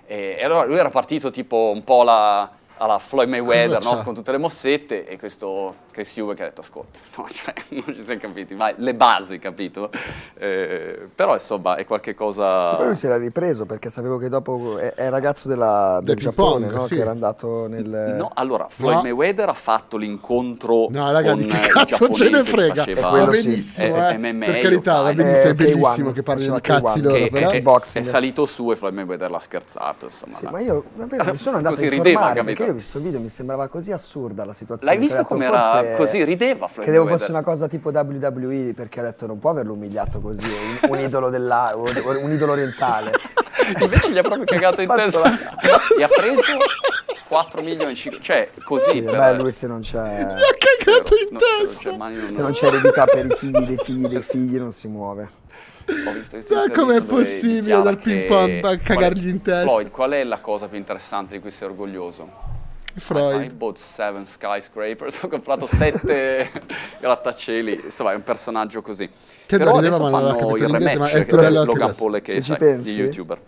e, e allora lui era partito tipo un po' la alla Floyd Mayweather no? con tutte le mossette e questo Chris Huber che ha detto ascolta, [laughs] no, cioè, non ci siamo capiti, vai, le basi, capito? Eh, però insomma è qualche cosa... poi lui si era ripreso perché sapevo che dopo è, è ragazzo della, del, del Giappone, Pong, no? sì. che era andato nel... No, allora Floyd no. Mayweather ha fatto l'incontro No raga, con, che cazzo ce ne frega? Faceva, è benissimo, sì. eh, eh. MMA, per carità, va eh. benissimo, è eh, bellissimo che parli di cazzi loro, che, però... È, è, è salito su e Floyd Mayweather l'ha scherzato, insomma. Sì, ma io [laughs] mi sono andato a informare io ho visto il video, mi sembrava così assurda la situazione. L'hai visto come era così? Rideva Floyd Credevo fosse una cosa tipo WWE, perché ha detto non può averlo umiliato così, un, un idolo, della, un idolo orientale. [laughs] Invece gli ha proprio cagato in testa. Gli ha preso 4 milioni, cioè così. Sì, per... Beh, lui se non c'è... Gli ha cagato in testa! Se non c'è, eredità per i figli dei figli dei figli non si muove. Ho visto, visto Ma com'è possibile dal ping pong a cagargli in testa? Floyd, qual è la cosa più interessante di cui sei orgoglioso? Freud. I, I bought seven skyscrapers, [laughs] ho comprato sette [laughs] grattacieli, insomma è un personaggio così. Che Però adesso ma fanno il rematch, ma è che è lo cappole che c'è esatto, pensi, di youtuber.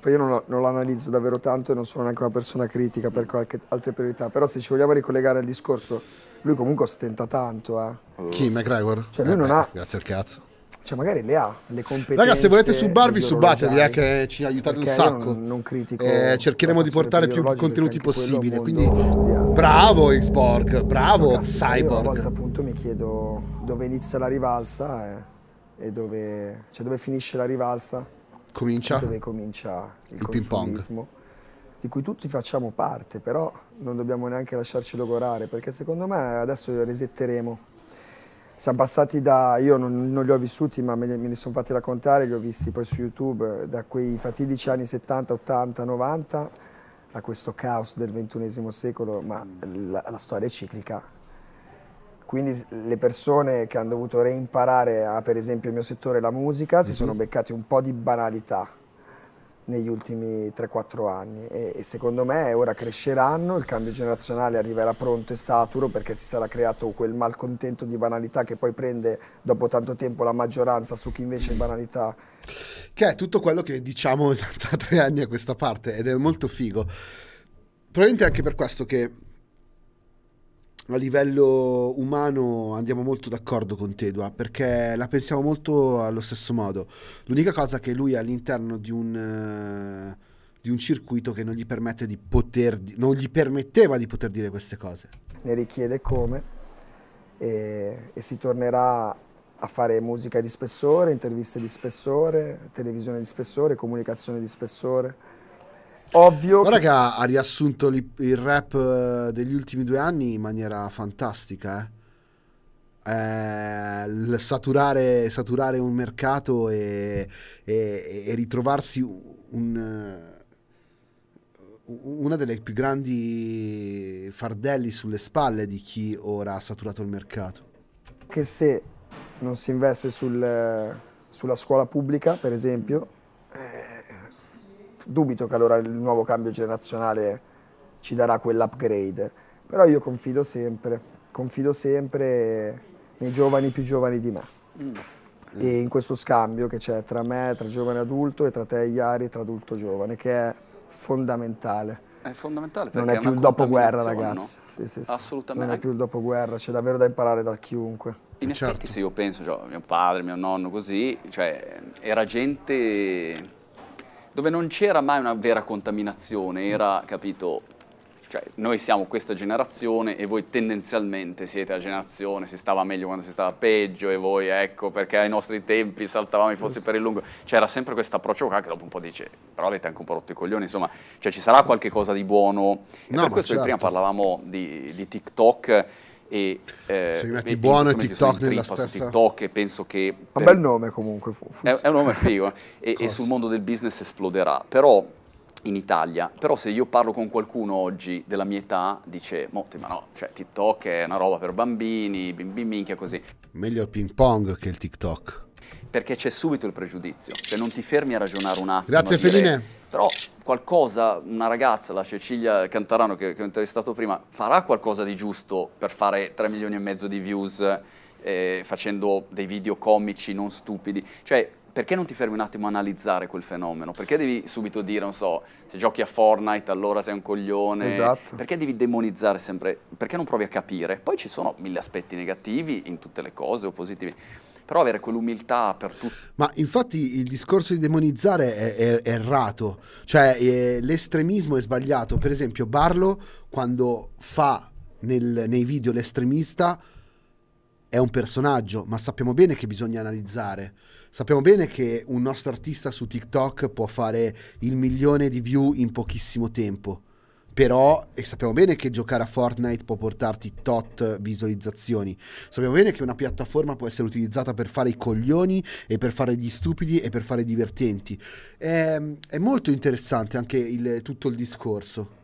Poi io non, non, lo davvero tanto e non sono neanche una persona critica per qualche altre priorità, però se ci vogliamo ricollegare al discorso, lui comunque stenta tanto, eh. Chi? McGregor? Cioè lui eh non beh, ha... Grazie al cazzo cioè magari le ha le competenze. Ragazzi, se volete subarvi, subatevi, eh, che ci aiutate un sacco. Non, non critico. Eh, cercheremo di portare più contenuti possibile. Quindi, bravo Xborg, bravo Ragazzi, Cyborg. Io a volte appunto mi chiedo dove inizia la rivalsa eh, e, dove, cioè, dove, finisce la rivalsa. Comincia? Dove comincia il, il ping pong Di cui tutti facciamo parte, però non dobbiamo neanche lasciarci logorare, perché secondo me adesso resetteremo siamo passati da, io non, non li ho vissuti ma me, me li, sono fatti raccontare, li ho visti poi su YouTube, eh, da quei fatidici anni 70, 80, 90 a questo caos del XXI secolo, ma la, la storia è ciclica. Quindi le persone che hanno dovuto reimparare a, per esempio, il mio settore, la musica, mm -hmm. si mhm. sono beccati un po' di banalità negli ultimi 3-4 anni e, e, secondo me ora cresceranno, il cambio generazionale arriverà pronto e saturo perché si sarà creato quel malcontento di banalità che poi prende dopo tanto tempo la maggioranza su chi invece è banalità. Che è tutto quello che diciamo [laughs] da tre anni a questa parte ed è molto figo. Probabilmente anche per questo che a livello umano andiamo molto d'accordo con Tedua perché la pensiamo molto allo stesso modo. L'unica cosa è che lui è all'interno di un, uh, di un circuito che non gli, di poter, non gli permetteva di poter dire queste cose. Ne richiede come e, e si tornerà a fare musica di spessore, interviste di spessore, televisione di spessore, comunicazione di spessore Ovvio. Guarda che, che ha, ha, riassunto li, il rap eh, degli ultimi due anni in maniera fantastica. Eh? Eh, saturare, saturare, un mercato e, e, e ritrovarsi un eh, una delle più grandi fardelli sulle spalle di chi ora ha saturato il mercato. Che se non si investe sul, sulla scuola pubblica, per esempio, eh, dubito che allora il nuovo cambio generazionale ci darà quell'upgrade, però io confido sempre, confido sempre nei giovani più giovani di me. Mm. E in questo scambio che c'è tra me, tra giovane adulto e tra te Iari, tra adulto giovane, che è fondamentale. È fondamentale perché non è, più il dopoguerra, ragazzi. No? Sì, sì, sì. Assolutamente. Non è più il dopoguerra, c'è davvero da imparare da chiunque. In effetti, certo. se io penso, cioè, mio padre, mio nonno, così, cioè, era gente dove non c'era mai una vera contaminazione, mm. era, capito, cioè noi siamo questa generazione e voi tendenzialmente siete la generazione, si stava meglio quando si stava peggio e voi ecco perché ai nostri tempi saltavamo i fossi per il lungo, c'era cioè, sempre questo approccio qua che dopo un po' dice però avete anche un po' rotto i coglioni, insomma cioè ci sarà qualche cosa di buono, e no, per questo certo. prima parlavamo di, di TikTok, e, eh, Sei metti buono e TikTok nella stessa... TikTok e penso che... Per... bel nome comunque. È, è, un nome figo eh. e, e sul mondo del business esploderà. Però in Italia, però se io parlo con qualcuno oggi della mia età dice Motti ma no, cioè TikTok è una roba per bambini, bim bim minchia così. Meglio il ping pong che il TikTok. Perché c'è subito il pregiudizio, cioè non ti fermi a ragionare un attimo. Grazie Feline. Eh, però qualcosa, una ragazza, la Cecilia Cantarano che, che, ho intervistato prima, farà qualcosa di giusto per fare 3 milioni e mezzo di views eh, facendo dei video comici non stupidi? Cioè, perché non ti fermi un attimo a analizzare quel fenomeno? Perché devi subito dire, non so, se giochi a Fortnite allora sei un coglione? Esatto. Perché devi demonizzare sempre? Perché non provi a capire? Poi ci sono mille aspetti negativi in tutte le cose o positivi però avere quell'umiltà per tutti. Ma infatti il discorso di demonizzare è, è, è errato, cioè è, eh, l'estremismo è sbagliato, per esempio Barlo quando fa nel, nei video l'estremista è un personaggio, ma sappiamo bene che bisogna analizzare. Sappiamo bene che un nostro artista su TikTok può fare il milione di view in pochissimo tempo. Però e sappiamo bene che giocare a Fortnite può portarti tot visualizzazioni. Sappiamo bene che una piattaforma può essere utilizzata per fare i coglioni e per fare gli stupidi e per fare i divertenti. È, è molto interessante anche il, tutto il discorso.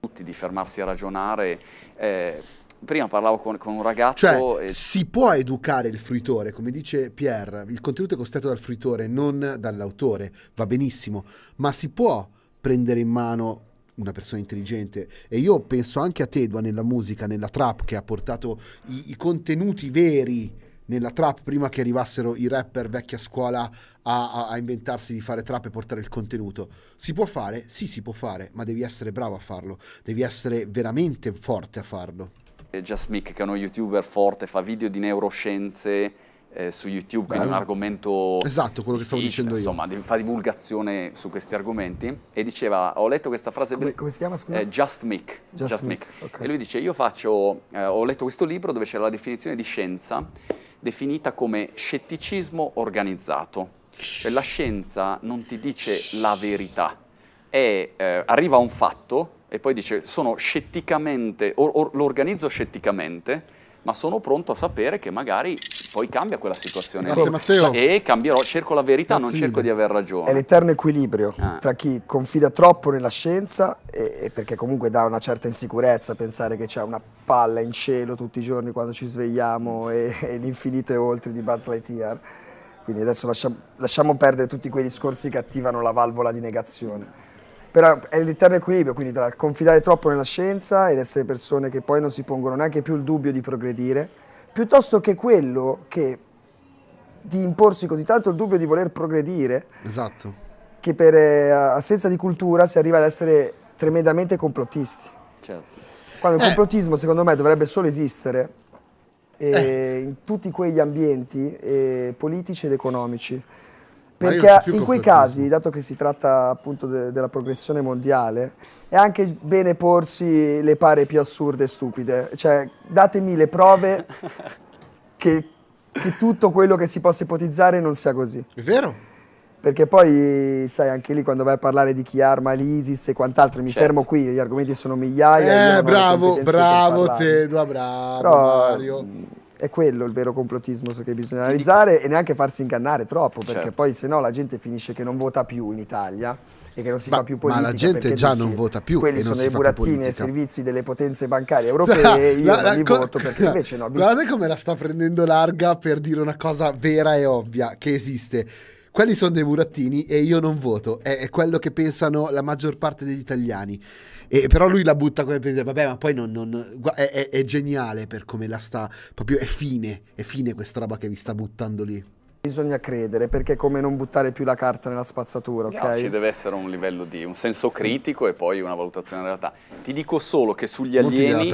Tutti di fermarsi a ragionare. Eh, prima parlavo con, con, un ragazzo. Cioè, e... Si può educare il fruitore, come dice Pierre, il contenuto è costretto dal fruitore, non dall'autore, va benissimo, ma si può prendere in mano una persona intelligente e io penso anche a Tedua nella musica, nella trap che ha portato i, i contenuti veri nella trap prima che arrivassero i rapper vecchia scuola a, a, a, inventarsi di fare trap e portare il contenuto. Si può fare? Sì, si può fare, ma devi essere bravo a farlo, devi essere veramente forte a farlo. Just Mick, che è uno youtuber forte, fa video di neuroscienze eh, su YouTube, quindi Beh, un argomento... Esatto, quello che stavo dicendo io. Insomma, fa divulgazione su questi argomenti e diceva, ho letto questa frase... Come, come si chiama, scusa? Eh, Just Mick. Just, Just Mick. Okay. E lui dice, io faccio, eh, ho letto questo libro dove c'era la definizione di scienza definita come scetticismo organizzato. Cioè la scienza non ti dice la verità, è, eh, arriva a un fatto e poi dice, sono scetticamente, or, or, lo organizzo scetticamente, ma sono pronto a sapere che magari poi cambia quella situazione. Grazie ecco. Matteo. E cambierò, cerco la verità, Grazie non cerco di aver ragione. È l'eterno equilibrio ah. tra chi confida troppo nella scienza e, e perché comunque dà una certa insicurezza pensare che c'è una palla in cielo tutti i giorni quando ci svegliamo e, e l'infinito è oltre di Buzz Lightyear. Quindi adesso lasciamo, lasciamo perdere tutti quei discorsi che attivano la valvola di negazione però è l'eterno equilibrio, quindi tra confidare troppo nella scienza ed essere persone che poi non si pongono neanche più il dubbio di progredire piuttosto che quello che di imporsi così tanto il dubbio di voler progredire, esatto. che per eh, assenza di cultura si arriva ad essere tremendamente complottisti. Certo. Quando il eh. complottismo secondo me dovrebbe solo esistere eh. in tutti quegli ambienti eh, politici ed economici. Perché in quei casi, dato che si tratta appunto de della progressione mondiale, è anche bene porsi le pare più assurde e stupide. Cioè, datemi le prove che, che tutto quello che si possa ipotizzare non sia così. È vero. Perché poi, sai, anche lì quando vai a parlare di chi arma l'ISIS e quant'altro, mi certo. fermo qui, gli argomenti sono migliaia. Eh, bravo, bravo Tedua, bravo Però, Mario. Mm, è quello il vero complotismo che bisogna analizzare e neanche farsi ingannare troppo, certo. perché certo. poi se no la gente finisce che non vota più in Italia e che non si ma, fa più politica. Ma la gente già dici, non vota più. Quelli sono dei burattini ai servizi delle potenze bancarie europee, la, io la, non li voto perché invece no. Guardate come la sta prendendo larga per dire una cosa vera e ovvia che esiste quelli sono dei burattini e io non voto, è, quello che pensano la maggior parte degli italiani. E, però lui la butta come per dire, vabbè, ma poi non, non, è, è, è, geniale per come la sta, proprio è fine, è fine questa roba che vi sta buttando lì. Bisogna credere, perché è come non buttare più la carta nella spazzatura, ok? No, ci deve essere un livello di un senso sì. critico e poi una valutazione della realtà. Ti dico solo che sugli alieni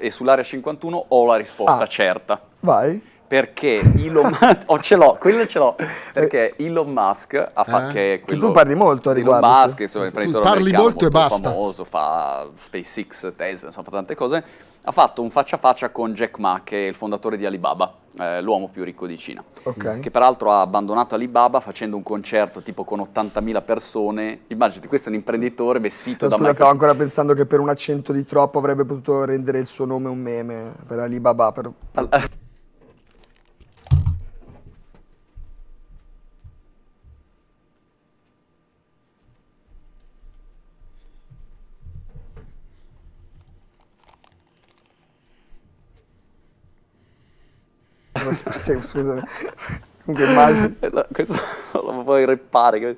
e sull'area 51 ho la risposta ah. certa. Vai perché Elon [laughs] Musk, oh, ce l'ho, quello ce l'ho, perché eh. Elon Musk ha fatto eh? quello, che tu parli molto a riguardo. Elon Musk, insomma, sì. tu parli molto e basta. famoso, fa SpaceX, Tesla, insomma, fa tante cose ha fatto un faccia a faccia con Jack Ma, che è il fondatore di Alibaba, eh, l'uomo più ricco di Cina, okay. che peraltro ha abbandonato Alibaba facendo un concerto tipo con 80.000 persone. Immaginati, questo è un imprenditore vestito no, da... Scusa, Michael... stavo ancora pensando che per un accento di troppo avrebbe potuto rendere il suo nome un meme per Alibaba. Per... Al Proseguo, scusami. Che immagino. Eh, no, questo [laughs] lo puoi rippare.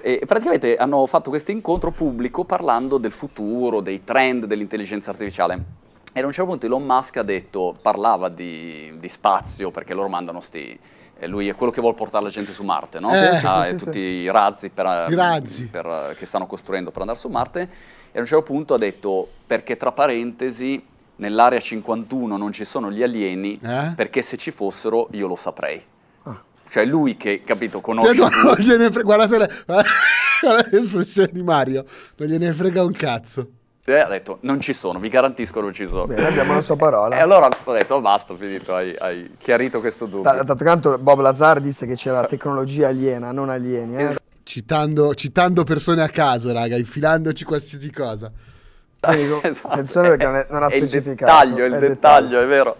E praticamente hanno fatto questo incontro pubblico parlando del futuro, dei trend dell'intelligenza artificiale. E a un certo punto Elon Musk ha detto, parlava di, di spazio, perché loro mandano sti... Eh, lui è quello che vuole portare la gente su Marte, no? Eh, sì, sì, eh, sì, tutti i razzi, per, razzi. Per, che stanno costruendo per andare su Marte. E a un certo punto ha detto, perché tra parentesi nell'area 51 non ci sono gli alieni eh? perché se ci fossero io lo saprei. Ah. Cioè lui che, capito, conosce... Cioè, no, gliene frega, guardate, la, [laughs] guardate l'espressione di Mario, non gliene frega un cazzo. E eh, ha detto, non ci sono, vi garantisco non ci sono. Bene, abbiamo la sua parola. [laughs] E allora ho detto, basta, finito, hai, hai chiarito questo dubbio. Tanto da, canto Bob Lazar disse che c'era tecnologia aliena, non alieni. Eh? Citando, citando persone a caso, raga, infilandoci qualsiasi cosa. Prego, [laughs] esatto. attenzione perché non, è, non ha [laughs] è specificato. Il dettaglio, il dettaglio, è vero.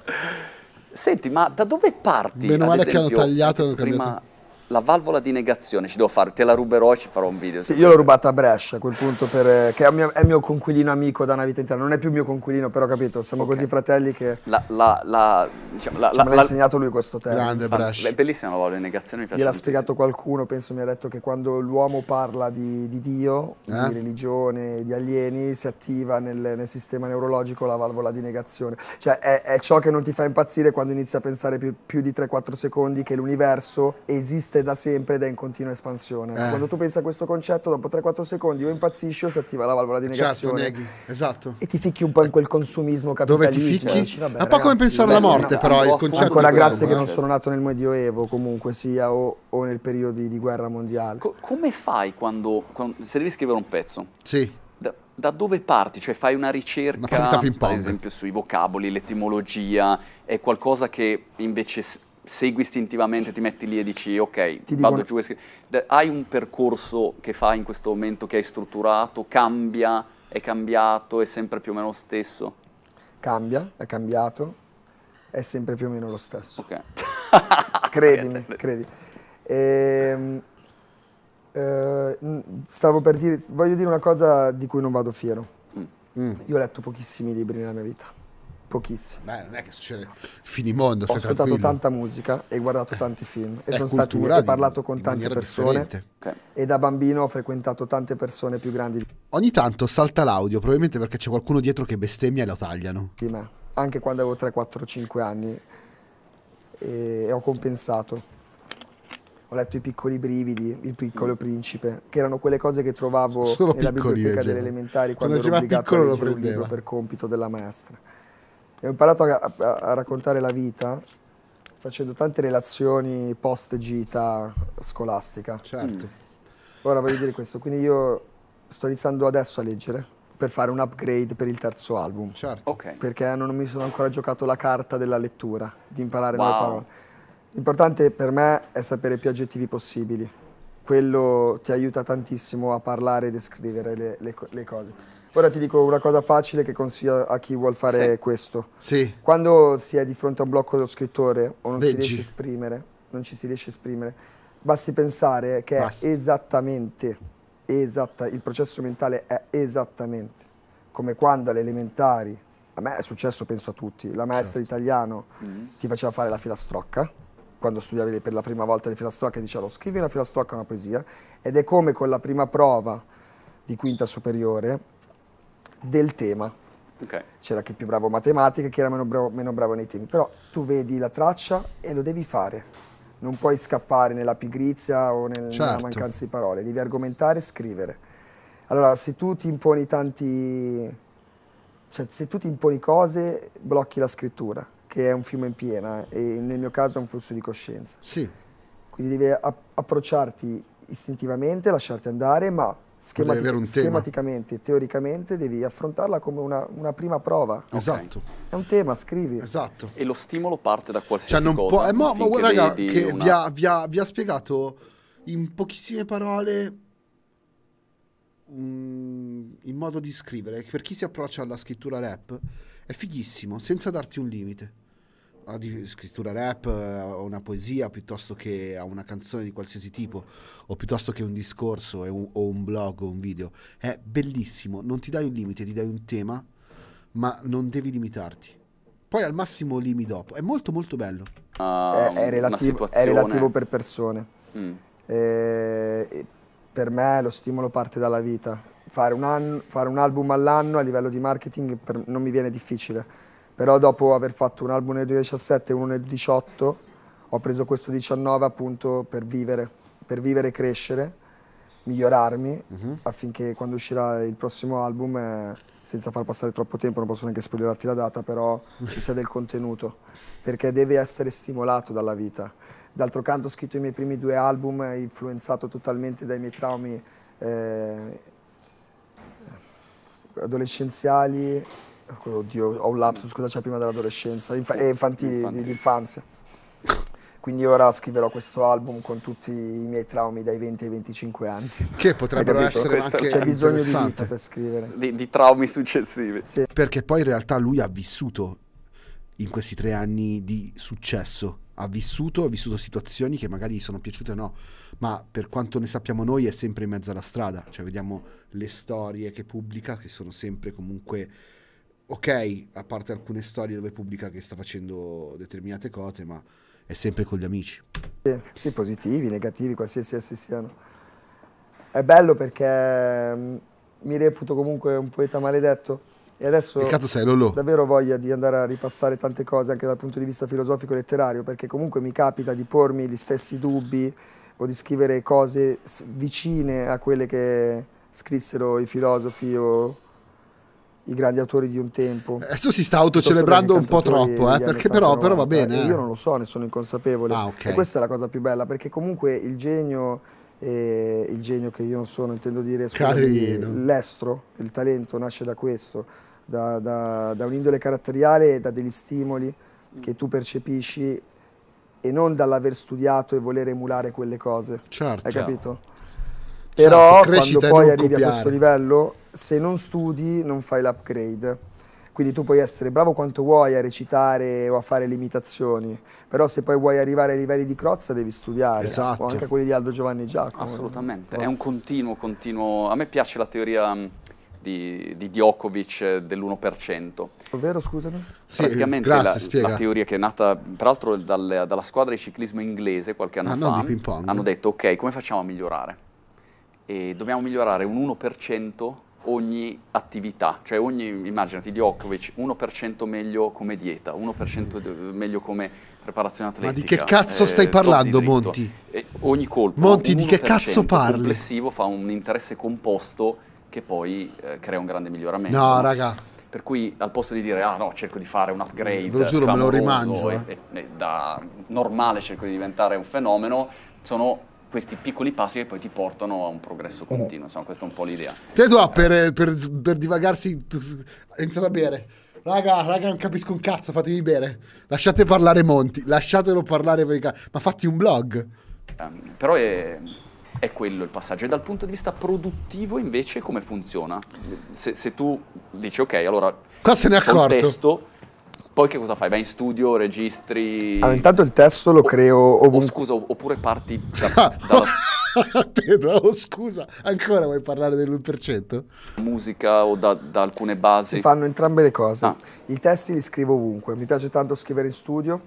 Senti, ma da dove parti? Meno male esempio, che hanno tagliato e prima... cambiato la valvola di negazione, ci devo fare, te la ruberò e ci farò un video. Sì, io l'ho rubata a Brescia a quel punto, per, eh, che è mio, è mio, conquilino amico da una vita intera, non è più mio conquilino però capito, siamo okay. così fratelli che... La, la, la, diciamo, la, cioè, la, l'ha insegnato lui questo termine. Grande Brescia. È bellissima la valvola di negazione, mi piace. Gliel'ha spiegato qualcuno, penso mi ha detto che quando l'uomo parla di, di Dio, eh? di religione, di alieni, si attiva nel, nel, sistema neurologico la valvola di negazione. Cioè è, è, ciò che non ti fa impazzire quando inizi a pensare più, più di 3-4 secondi che l'universo esiste da sempre ed è in continua espansione. Eh. Quando tu pensi a questo concetto, dopo 3-4 secondi o impazzisci o si attiva la valvola di certo, negazione. Certo, neghi. Esatto. E ti ficchi un po' in quel consumismo capitalismo. Dove ti ficchi? Dici, vabbè, un po' come pensare alla morte, no, però, il concetto Ancora grazie che non eh. sono nato nel Medioevo, comunque sia, o, o nel periodo di, di guerra mondiale. Co come fai quando, quando, se devi scrivere un pezzo? Sì. Da, da dove parti? Cioè fai una ricerca, una per esempio, sui vocaboli, l'etimologia, è qualcosa che invece segui istintivamente, ti metti lì e dici ok, ti vado dicono... giù. E... Hai un percorso che fai in questo momento che hai strutturato, cambia, è cambiato, è sempre più o meno lo stesso? Cambia, è cambiato, è sempre più o meno lo stesso. Ok. [laughs] credimi, [laughs] credi. E, ehm, eh, stavo per dire, voglio dire una cosa di cui non vado fiero. Mm. mm. Io ho letto pochissimi libri nella mia vita Pochissimo. Beh, non è che succede finimondo. Ho ascoltato tranquillo. tanta musica e guardato eh. tanti film e sono stato lì, ho parlato con tante persone okay. e da bambino ho frequentato tante persone più grandi. Ogni tanto salta l'audio, probabilmente perché c'è qualcuno dietro che bestemmia e lo tagliano. Di me, anche quando avevo 3, 4, 5 anni e ho compensato. Ho letto i piccoli brividi, il piccolo principe, che erano quelle cose che trovavo Solo nella biblioteca delle elementari quando, quando ero obbligato a leggere un libro per compito della maestra e ho imparato a, a, a raccontare la vita facendo tante relazioni post gita scolastica. Certo. Mm. Ora voglio dire questo, quindi io sto iniziando adesso a leggere per fare un upgrade per il terzo album. Certo. Okay. Perché non mi sono ancora giocato la carta della lettura, di imparare wow. nuove parole. L'importante per me è sapere più aggettivi possibili. Quello ti aiuta tantissimo a parlare e descrivere le, le, le cose. Ora ti dico una cosa facile che consiglio a chi vuole fare sì. questo. Sì. Quando si è di fronte a un blocco dello scrittore o non Leggi. si riesce a esprimere, non ci si riesce a esprimere, basti pensare che Basta. è esattamente, esatta, il processo mentale è esattamente come quando alle elementari, a me è successo penso a tutti, la maestra certo. italiano mm. ti faceva fare la filastrocca, quando studiavi per la prima volta le filastrocche dicevano scrivi una filastrocca una poesia ed è come con la prima prova di quinta superiore del tema. Okay. C'era chi più bravo a matematica, chi era meno bravo, meno bravo nei temi, però tu vedi la traccia e lo devi fare. Non puoi scappare nella pigrizia o nel, certo. nella mancanza di parole, devi argomentare e scrivere. Allora, se tu ti imponi tanti... Cioè, se tu ti imponi cose, blocchi la scrittura, che è un fiume in piena eh, e nel mio caso è un flusso di coscienza. Sì. Quindi devi approcciarti istintivamente, lasciarti andare, ma Schemati schematicamente, teoricamente devi affrontarla come una, una prima prova. Esatto. È un tema, scrivi. Esatto. E lo stimolo parte da qualsiasi cioè, cosa. Eh, ma, ma raga, che una... vi, ha, vi, ha, vi, ha, spiegato in pochissime parole um, il modo di scrivere. Per chi si approccia alla scrittura rap è fighissimo, senza darti un limite a scrittura rap, eh, a una poesia, piuttosto che a una canzone di qualsiasi tipo, o piuttosto che un discorso un, o un blog o un video. È bellissimo, non ti dai un limite, ti dai un tema, ma non devi limitarti. Poi al massimo limi dopo. È molto molto bello. Uh, è, è, relativo, è, relativo, per persone. Mm. Eh, e, per me lo stimolo parte dalla vita. Fare un, fare un album all'anno a livello di marketing per, non mi viene difficile però dopo aver fatto un album nel 2017 e uno nel 2018 ho preso questo 19 appunto per vivere, per vivere e crescere, migliorarmi uh mhm. -huh. affinché quando uscirà il prossimo album, eh, senza far passare troppo tempo, non posso neanche spoilerarti la data, però ci sia del contenuto, perché deve essere stimolato dalla vita. D'altro canto ho scritto i miei primi due album, eh, influenzato totalmente dai miei traumi eh, adolescenziali Oddio, ho un lapsus, cosa c'è prima dell'adolescenza? Infa- eh, infantili, infantili. Di, d'infanzia. Quindi ora scriverò questo album con tutti i miei traumi dai 20 ai 25 anni. Che potrebbero essere anche C'è bisogno di vita per scrivere. Di, di traumi successivi. Sì. Perché poi in realtà lui ha vissuto in questi tre anni di successo. Ha vissuto, ha vissuto situazioni che magari gli sono piaciute o no, ma per quanto ne sappiamo noi è sempre in mezzo alla strada, cioè vediamo le storie che pubblica che sono sempre comunque ok, a parte alcune storie dove pubblica che sta facendo determinate cose, ma è sempre con gli amici. Sì, positivi, negativi, qualsiasi essi siano. È bello perché mm, mi reputo comunque un poeta maledetto e adesso ho davvero voglia di andare a ripassare tante cose anche dal punto di vista filosofico e letterario, perché comunque mi capita di pormi gli stessi dubbi o di scrivere cose vicine a quelle che scrissero i filosofi o i grandi autori di un tempo. Adesso si sta autocelebrando un po' troppo, eh, perché però, però, va bene. Eh. Io non lo so, ne sono inconsapevole. Ah, okay. E questa è la cosa più bella, perché comunque il genio, eh, il genio che io non sono, intendo dire, scusami, l'estro, il talento nasce da questo, da, da, da un'indole caratteriale e da degli stimoli che tu percepisci e non dall'aver studiato e voler emulare quelle cose. Certo. Hai capito? Certo, Però quando poi arrivi copiare. a questo livello se non studi non fai l'upgrade. Quindi tu puoi essere bravo quanto vuoi a recitare o a fare limitazioni, imitazioni, però se poi vuoi arrivare ai livelli di Crozza devi studiare, esatto. o anche quelli di Aldo Giovanni Giacomo. Assolutamente, è un continuo, continuo. A me piace la teoria mm, di, di Djokovic dell'1%. Ovvero, scusami? Sì, Praticamente grazie, la, la, teoria che è nata peraltro dal, dalla squadra di ciclismo inglese qualche anno ah, fa, no, di ping pong. hanno detto ok, come facciamo a migliorare? E dobbiamo migliorare un 1% ogni attività, cioè ogni, immaginati Djokovic 1% meglio come dieta, 1% meglio come preparazione atletica. Ma di che cazzo eh, stai parlando Monti? E ogni colpo. Monti di che cazzo parli? complessivo fa un interesse composto che poi eh, crea un grande miglioramento. No, raga. Per cui al posto di dire, ah no, cerco di fare un upgrade, ve lo giuro, me lo rimangio. E, eh. e, da normale cerco di diventare un fenomeno, sono questi piccoli passi che poi ti portano a un progresso continuo. Insomma, questa è un po' l'idea. Te tu ah, per, per, per divagarsi, hai iniziato a bere. Raga, raga, non capisco un cazzo, fatemi bere. Lasciate parlare Monti, lasciatelo parlare Ma fatti un blog. Um, però è, è, quello il passaggio. E dal punto di vista produttivo, invece, come funziona? Se, se tu dici, ok, allora... Cosa se ne accorto? Testo, poi che cosa fai? Vai in studio, registri? Allora, intanto il testo lo o, creo ovunque. Oh, scusa, oppure parti [laughs] da... da... oh, scusa, ancora vuoi parlare dell'1%? Musica o da, da alcune basi? Si fanno entrambe le cose. Ah. I testi li scrivo ovunque. Mi piace tanto scrivere in studio.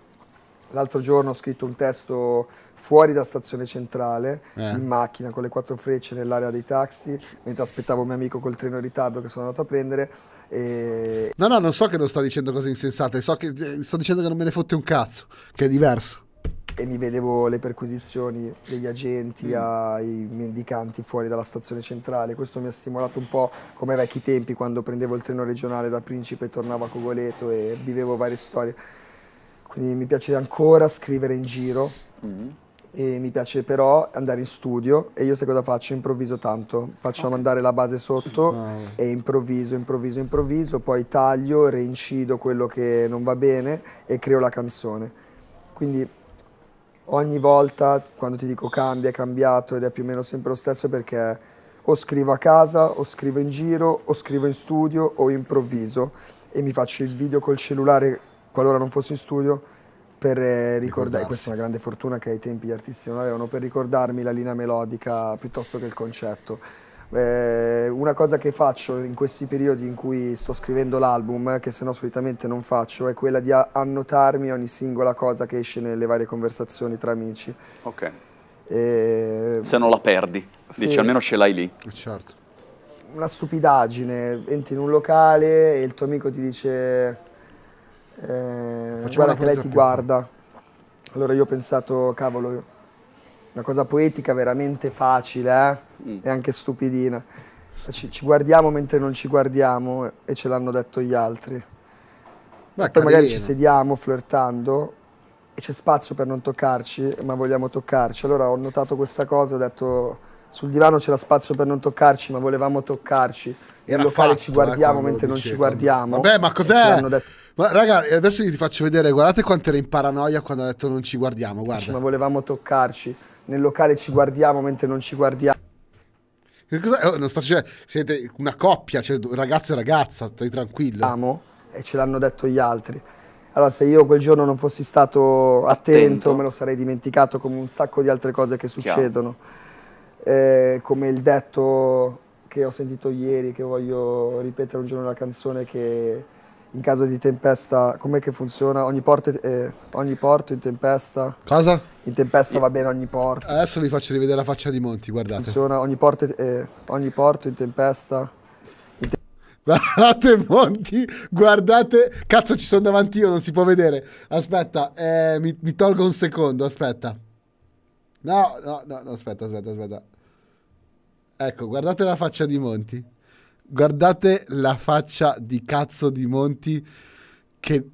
L'altro giorno ho scritto un testo fuori da stazione centrale eh. in macchina con le quattro frecce nell'area dei taxi mentre aspettavo un mio amico col treno in ritardo che sono andato a prendere e... no no non so che non sta dicendo cose insensate so che eh, sto dicendo che non me ne fotte un cazzo che è diverso e mi vedevo le perquisizioni degli agenti mm. ai mendicanti fuori dalla stazione centrale. Questo mi ha stimolato un po' come ai vecchi tempi quando prendevo il treno regionale da Principe e tornavo a Cogoleto e vivevo varie storie. Quindi mi piace ancora scrivere in giro. Mm. E mi piace però andare in studio e io sai cosa faccio? Improvviso tanto, faccio mandare la base sotto wow. e improvviso, improvviso, improvviso, poi taglio, reincido quello che non va bene e creo la canzone. Quindi ogni volta quando ti dico cambia, è cambiato ed è più o meno sempre lo stesso perché o scrivo a casa, o scrivo in giro, o scrivo in studio, o improvviso e mi faccio il video col cellulare qualora non fossi in studio per eh, ricordare, questa è una grande fortuna che ai tempi gli artisti non avevano, per ricordarmi la linea melodica piuttosto che il concetto. Eh, una cosa che faccio in questi periodi in cui sto scrivendo l'album, che se no solitamente non faccio, è quella di annotarmi ogni singola cosa che esce nelle varie conversazioni tra amici. Ok. E... Se non la perdi, sì. dici almeno ce l'hai lì. Eh, certo. Una stupidaggine, entri in un locale e il tuo amico ti dice eh, guarda che lei ti guarda. Allora io ho pensato, cavolo, una cosa poetica veramente facile eh? mm. e anche stupidina. Ci, ci, guardiamo mentre non ci guardiamo e ce l'hanno detto gli altri. Beh, Poi magari ci sediamo flirtando e c'è spazio per non toccarci, ma vogliamo toccarci. Allora ho notato questa cosa e ho detto sul divano c'era spazio per non toccarci, ma volevamo toccarci. E in locale fatto, ci eh, guardiamo eh, mentre non ci guardiamo. Vabbè, ma cos'è? Ma raga, adesso vi faccio vedere, guardate quanto era in paranoia quando ha detto non ci guardiamo, guarda. Ma volevamo toccarci, nel locale ci guardiamo mentre non ci guardiamo. Che cos'è? Oh, non sta succedendo, siete una coppia, cioè ragazzo e ragazza, stai tranquillo. Amo, e ce l'hanno detto gli altri. Allora, se io quel giorno non fossi stato attento, attento, me lo sarei dimenticato come un sacco di altre cose che succedono. Chiaro eh, come il detto che ho sentito ieri, che voglio ripetere un giorno la canzone, che in caso di tempesta, com'è che funziona? Ogni porto, eh, ogni porto in tempesta? Cosa? In tempesta va bene ogni porto. Adesso vi faccio rivedere la faccia di Monti, guardate. Funziona ogni porto, eh, ogni porto in tempesta? Guardate Monti, guardate, cazzo ci sono davanti io, non si può vedere. Aspetta, eh, mi, mi, tolgo un secondo, aspetta. No, no, no, no, aspetta, aspetta, aspetta. Ecco, guardate la faccia di Monti. Guardate la faccia di cazzo di Monti che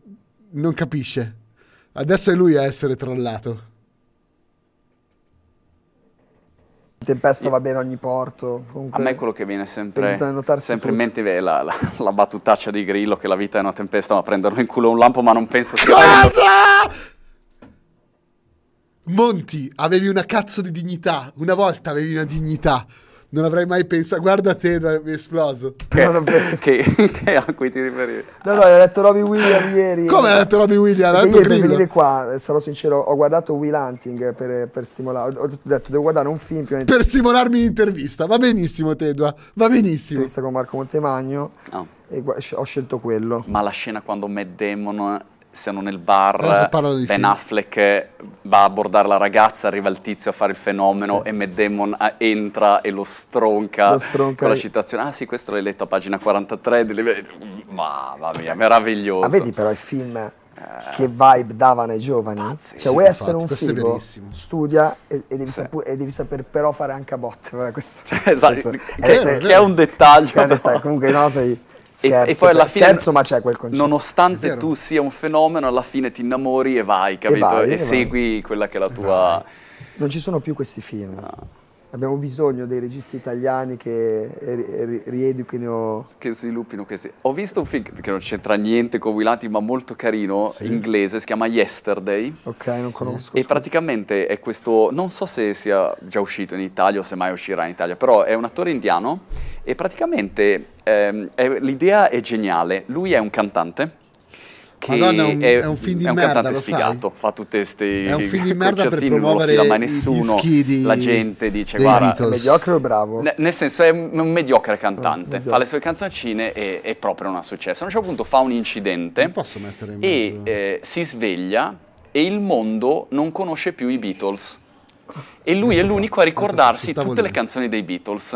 non capisce. Adesso è lui a essere trollato. Tempesta va bene a ogni porto. Comunque, a me quello che viene sempre, sempre in mente è la, la, la, battutaccia di Grillo che la vita è una tempesta ma prenderlo in culo un lampo ma non penso sia... Cosa? Monti, avevi una cazzo di dignità. Una volta avevi una dignità non avrei mai pensato. Guarda te, mi è esploso. Che, non [laughs] penso... che, che a cui ti riferivi? No, no, l'ha letto Robin Williams ieri. Come hai letto Robin Williams? L'ha detto ieri venire qua, sarò sincero, ho guardato Will Hunting per, per stimolare. Ho detto, devo guardare un film. Prima per stimolarmi l'intervista. Va benissimo, Tedua. Va benissimo. Intervista con Marco Montemagno. No. E ho scelto quello. Ma la scena quando Matt Damon siano nel bar, Ben film. Affleck va a abbordare la ragazza, arriva il tizio a fare il fenomeno sì. e Matt Damon ah, entra e lo stronca, lo stronca con la citazione. Ah sì, questo l'hai letto a pagina 43, delle... mamma mia, meraviglioso. Ma ah, vedi però il film eh. che vibe davano ai giovani. Pazzi, cioè, vuoi essere infatti, un figo, studia e, e, devi sì. e, devi saper però fare anche a botte. cioè, esatto, questo, che, è, vero, è, vero. è, un dettaglio. È un dettaglio. Comunque, no, sei, Scherzo, e, e, poi alla fine, scherzo, ma c'è quel concetto. Nonostante tu sia un fenomeno, alla fine ti innamori e vai, capito? E, vai, e, e vai. segui quella che è la tua... Non ci sono più questi film. No. Ah abbiamo bisogno dei registi italiani che eh, rieduchino. Che sviluppino questi. Ho visto un film che non c'entra niente con Wilati, ma molto carino, sì. inglese, si chiama Yesterday. Ok, non conosco. E scusa. praticamente è questo, non so se sia già uscito in Italia o se mai uscirà in Italia, però è un attore indiano e praticamente ehm, l'idea è geniale. Lui è un cantante che Madonna, è, un, è un film di merda. è un merda, cantante sfigato, sai? fa tutte queste È un film di merda per promuovere non lo mai nessuno, i di, la gente dice guarda, Beatles. mediocre o bravo? N- nel senso è un, mediocre cantante, oh, fa le sue canzoncine e, è proprio non ha successo. A un certo punto fa un incidente non posso mettere in mezzo. e eh, si sveglia e il mondo non conosce più i Beatles. E lui è l'unico a ricordarsi tutte le canzoni dei Beatles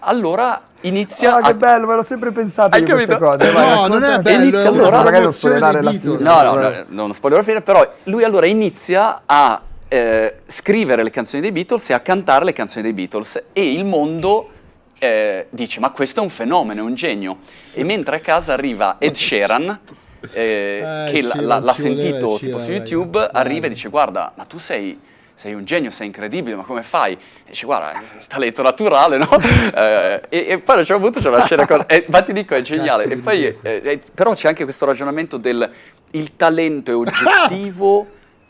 allora inizia. Ah, che bello, me l'ho sempre pensato Hai queste cose. Eh, no, non è bello. Inizia, allora, magari non spoilerare la fine. No, no, no, non spoilerò la fine, però lui allora inizia a eh, scrivere le canzoni dei Beatles e a cantare le canzoni dei Beatles e il mondo. Eh, dice ma questo è un fenomeno, è un genio sì. e mentre a casa arriva Ed Sheeran eh, eh che l'ha sentito tipo su YouTube arriva e dice guarda ma tu sei sei un genio, sei incredibile, ma come fai? E dici, guarda, talento naturale, no? [laughs] Eh, e, e, poi a un certo punto c'è una scena, cosa, e, ma ti dico, è geniale. E poi, eh, eh, però c'è anche questo ragionamento del, il talento è oggettivo,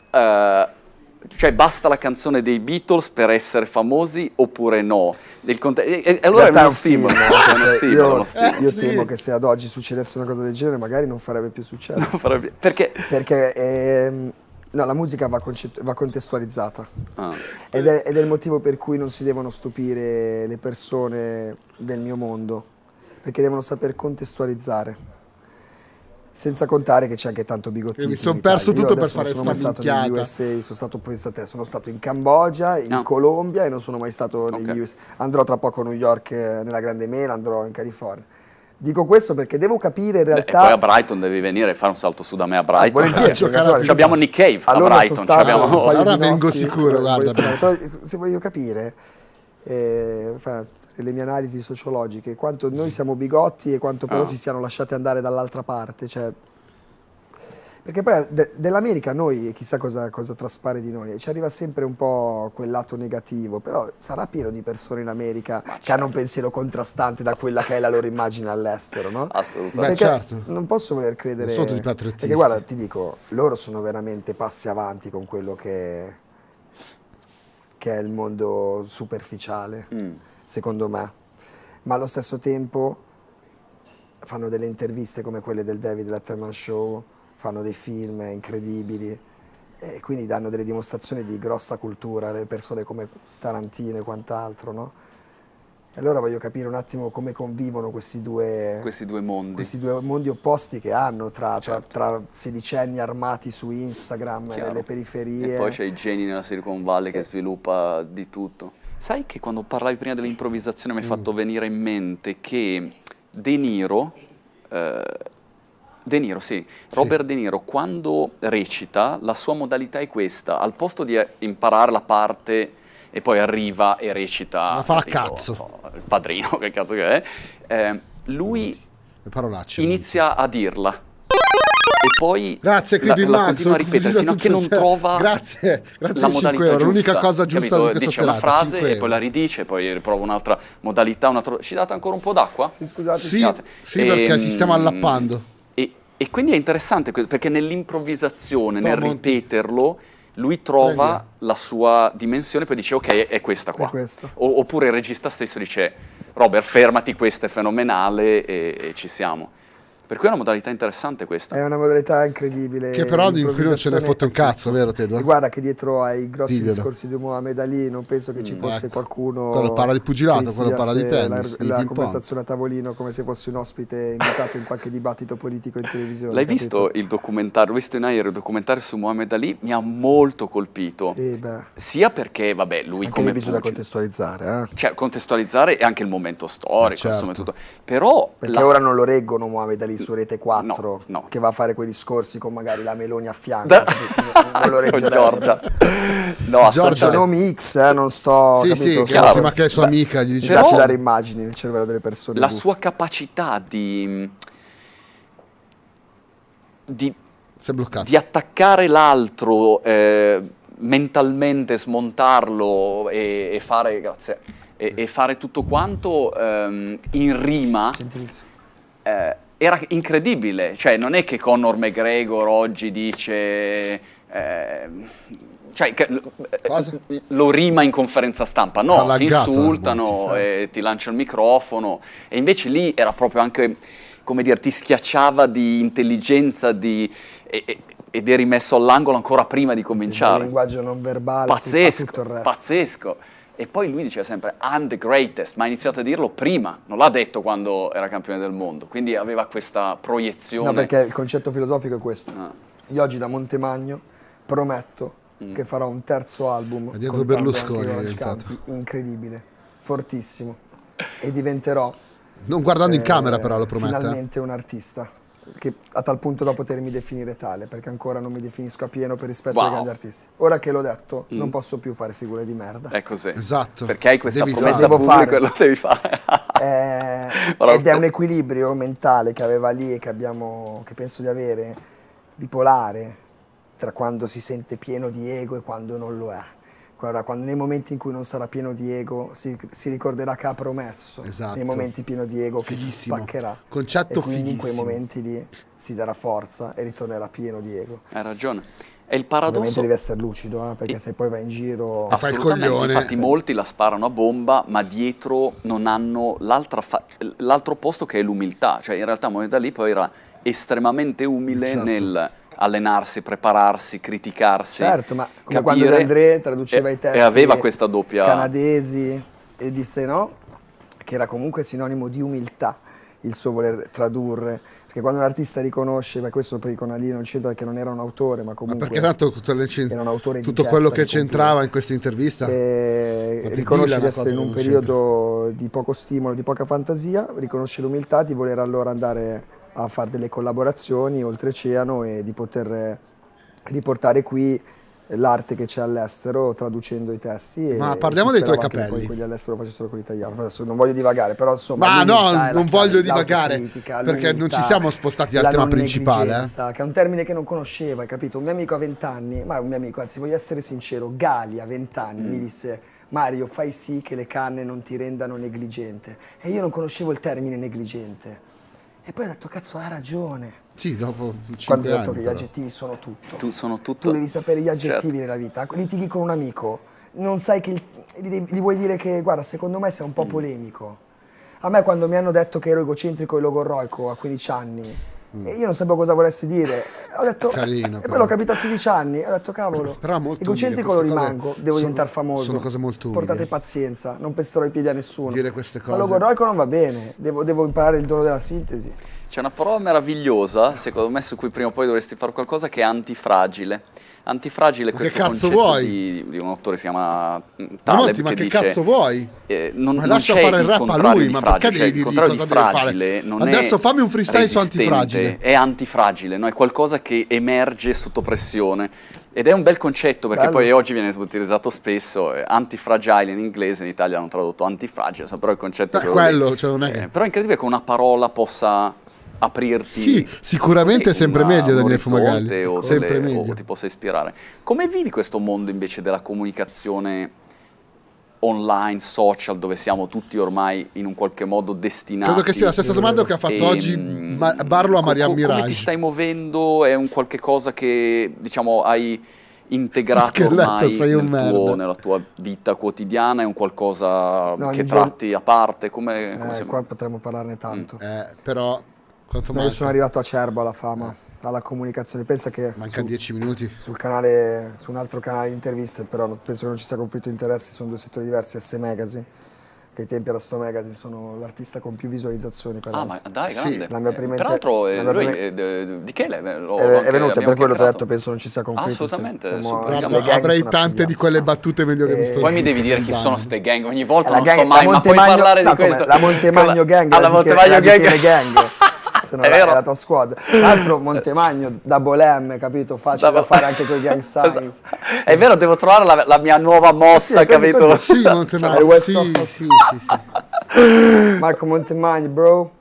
[laughs] ah. eh, cioè basta la canzone dei Beatles per essere famosi oppure no? Cont- e, e, allora è uno stimolo. Cioè, io, io eh, sì. temo che se ad oggi succedesse una cosa del genere magari non farebbe più successo. Farebbe, perché? Perché... Ehm, No, la musica va, va contestualizzata. Ah. Ed, è, ed, è, il motivo per cui non si devono stupire le persone del mio mondo, perché devono saper contestualizzare. Senza contare che c'è anche tanto bigottismo. Mi sono perso tutto per fare sono mai stato negli USA, sono stato, pensa te, sono stato in Cambogia, in no. Colombia e non sono mai stato negli USA. Andrò tra poco a New York eh, nella Grande Mela, andrò in California. Dico questo perché devo capire in realtà... Beh, poi a Brighton devi venire e fare un salto su da me a Brighton. Ah, volentieri, cioè, cioè, cioè, ci abbiamo Nick Cave allora a Brighton. Stato, abbiamo... Allora vengo sicuro, guarda. Eh, se voglio capire, eh, le mie analisi sociologiche, quanto noi siamo bigotti e quanto però ah. si siano lasciati andare dall'altra parte. Cioè, perché poi de dell'America noi, chissà cosa, cosa, traspare di noi, ci arriva sempre un po' quel lato negativo, però sarà pieno di persone in America Ma che certo. hanno un certo. pensiero contrastante da quella che è la loro immagine all'estero, no? Assolutamente. Beh, certo. Non posso voler credere... Sotto di patriottismo. Perché guarda, ti dico, loro sono veramente passi avanti con quello che, che è il mondo superficiale, mm. secondo me. Ma allo stesso tempo fanno delle interviste come quelle del David Letterman Show, fanno dei film incredibili e quindi danno delle dimostrazioni di grossa cultura alle persone come Tarantino e quant'altro, no? E allora voglio capire un attimo come convivono questi due, questi due, mondi. Questi due mondi opposti che hanno tra, certo. tra, tra sedicenni armati su Instagram Chiaro. nelle periferie. E poi c'è i geni nella Silicon Valley che eh. sviluppa di tutto. Sai che quando parlavi prima dell'improvvisazione mi hai mm. fatto venire in mente che De Niro eh, De Niro, sì. Robert sì. De Niro, quando recita, la sua modalità è questa. Al posto di imparare la parte e poi arriva e recita... Ma fa la cazzo. il padrino, [laughs] che cazzo che è. Eh, lui inizia a dirla e poi grazie Creepy la, la Max, continua a ripetere fino a che non trova grazie, grazie la modalità euro, l'unica cosa giusta capito? di questa dice serata, una frase e poi la ridice poi riprova un'altra modalità Un altro... ci date ancora un po' d'acqua? scusate sì, sì e, perché ci stiamo ehm, allappando e quindi è interessante perché nell'improvvisazione, nel ripeterlo, lui trova Meglio. la sua dimensione e poi dice ok è questa qua. È O, oppure il regista stesso dice Robert fermati, questa è fenomenale e, e ci siamo. Per cui è una modalità interessante questa. È una modalità incredibile. Che però di cui non ce ne fotte un cazzo, vero Tedo? Guarda che dietro ai grossi Diglielo. discorsi di Mohamed Ali non penso che ci mm. fosse ecco. qualcuno... Quello parla di pugilato, quello parla di tennis. La, la conversazione a tavolino come se fosse un ospite invitato in qualche dibattito politico in televisione. L'hai capito? visto il documentario, visto in aereo il documentario su Mohamed Ali? Mi ha molto colpito. Sì, beh. Sia perché, vabbè, lui anche come... bisogna pugil... contestualizzare. Eh? Cioè, contestualizzare è anche il momento storico, certo. insomma, tutto. Però... Perché la... ora non lo reggono Mohamed Ali lì su Rete 4 no, no. che va a fare quei discorsi con magari la Meloni a fianco. Da- non lo reggerei. Giorgia. No, Giorgia, nomi X, eh, non sto... Sì, capito, sì, che ma che è sua Beh, amica, gli dice... Dacci oh". dare immagini nel cervello delle persone. La buffe. sua capacità di... di, di attaccare l'altro... Eh, mentalmente smontarlo e, e, fare, grazie, e, e fare tutto quanto um, in rima. Gentilissimo. Eh, era incredibile, cioè non è che Conor McGregor oggi dice... Eh, cioè, lo rima in conferenza stampa, no, Alla si insultano, certo. ti lancia il microfono e invece lì era proprio anche, come dire, ti schiacciava di intelligenza, di, e, e, ed eri messo all'angolo ancora prima di cominciare. Sì, il linguaggio non verbale, pazzesco, tutto il resto. pazzesco. E poi lui diceva sempre I'm the greatest, ma ha iniziato a dirlo prima, non l'ha detto quando era campione del mondo, quindi aveva questa proiezione. No, perché il concetto filosofico è questo. Ah. Io oggi da Montemagno prometto mm. che farò un terzo album con dietro Berlusconi è canti, incredibile, fortissimo e diventerò Non guardando eh, in camera però lo prometto. Eh. Finalmente un artista che, a tal punto da potermi definire tale, perché ancora non mi definisco a pieno per rispetto wow. ai grandi artisti. Ora che l'ho detto, mm. non posso più fare figure di merda. È così. Esatto. Perché hai questa devi promessa devo pubblica fare. lo [laughs] devi fare. [laughs] eh, [laughs] ed è un equilibrio mentale che aveva lì e che, abbiamo, che penso di avere, bipolare, tra quando si sente pieno di ego e quando non lo è Guarda, quando, nei momenti in cui non sarà pieno Diego, si, si ricorderà che ha promesso. Esatto. Nei momenti pieno Diego fighissimo. che si spaccherà. Concetto e quindi in quei momenti lì si darà forza e ritornerà pieno Diego. Hai ragione. È il paradosso... Ovviamente devi essere lucido, eh, perché e... se poi vai in giro... A fare il coglione. Infatti sì. molti la sparano a bomba, ma dietro non hanno l'altro posto che è l'umiltà. Cioè in realtà Moeda lì poi era estremamente umile esatto. nel allenarsi, prepararsi, criticarsi. Certo, ma come quando André traduceva e, i testi e aveva questa doppia... canadesi e disse no, che era comunque sinonimo di umiltà il suo voler tradurre, perché quando un artista riconosce, ma questo poi con Ali non c'entra che non era un autore, ma comunque... Ma perché tanto era un autore tutto quello che c'entrava in questa intervista... Eh, riconosce di essere in un periodo di poco stimolo, di poca fantasia, riconosce l'umiltà di voler allora andare a fare delle collaborazioni oltreoceano e di poter eh, riportare qui l'arte che c'è all'estero traducendo i testi. Ma parliamo dei tuoi capelli. Poi quelli all'estero facessero con l'italiano. Adesso non voglio divagare, però insomma. Ma no, non voglio divagare perché non ci siamo spostati al tema principale. Eh? Che è un termine che non conoscevo, hai capito? Un mio amico a vent'anni, ma un mio amico, anzi, voglio essere sincero, Gali a vent'anni mm. mi disse. Mario, fai sì che le canne non ti rendano negligente. E io non conoscevo il termine negligente. E poi ho detto, cazzo, ha ragione. Sì, dopo 5 Quando ho detto che gli aggettivi sono tutto. Tu sono tutto. Tu devi sapere gli aggettivi certo. nella vita. Litighi con un amico, non sai che... Gli, vuoi dire che, guarda, secondo me sei un po' mm. polemico. A me quando mi hanno detto che ero egocentrico e logorroico a 15 anni, Mm. E io non sapevo cosa volesse dire. Ho detto, Carino, e eh, poi l'ho capito a 16 anni. Ho detto, cavolo, i molto egocentrico lo rimango, devo sono, diventare famoso. Sono cose molto umili. Portate pazienza, non pesterò i piedi a nessuno. Dire queste cose. Allora, logoroico non va bene, devo, devo imparare il dono della sintesi. C'è una parola meravigliosa, secondo me, su cui prima o poi dovresti fare qualcosa, che è antifragile antifragile questo che cazzo vuoi? Di, di, un autore si chiama Taleb Monti, ma che, dice, cazzo vuoi? Eh, non, ma non lascia fare il rap a lui, ma perché cioè, devi dire cosa fragile, deve fare? Adesso fammi un freestyle su antifragile. È antifragile, no? è qualcosa che emerge sotto pressione. Ed è un bel concetto perché Bello. poi oggi viene utilizzato spesso eh, antifragile in inglese, in Italia hanno tradotto antifragile, so, però il concetto Beh, quello, cioè non è eh, però è incredibile che una parola possa aprirti. Sì, sicuramente è sempre meglio Daniele Fumagalli. O, sempre le, meglio. o ti possa ispirare. Come vivi questo mondo invece della comunicazione online, social, dove siamo tutti ormai in un qualche modo destinati? Credo che sia la stessa domanda che ha fatto e, ehm, oggi ma- Barlo a Maria Mirage. Come ti stai muovendo? È un qualche cosa che, diciamo, hai integrato Scheletto, ormai nel tuo, nella tua vita quotidiana? È un qualcosa no, che tratti giorno... a parte? Come, come eh, Qua potremmo parlarne tanto. Mm. Eh, però quanto no, io sono arrivato a Cerbo alla fama, alla comunicazione. Pensa che. Manca dieci minuti. Sul canale, su un altro canale di interviste, però penso che non ci sia conflitto di interessi, sono due settori diversi, S Magazine. Che ai tempi era sto magazine, sono l'artista con più visualizzazioni. Per ah, ma dai, grande. La mia prima Tra l'altro, eh, lui prima... eh, di che l'è? È, venuto, per quello ti ho detto, penso non ci sia conflitto. Assolutamente. Siamo, avrei tante di quelle battute meglio e... che mi eh, sto Poi mi devi dire chi sono ste gang, ogni volta non gang, so mai, ma puoi parlare no, di questo. La Montemagno Gang. La Montemagno Gang. [laughs] se non era la tua squad. Tra l'altro Montemagno, da M, capito? Facile da fare anche con i gang [laughs] esatto. signs. È vero, devo trovare la, la mia nuova eh mossa, sì, capito? Sì, cioè, Montemagno, sì, sì, sì, sì. [laughs] Marco Montemagno, bro.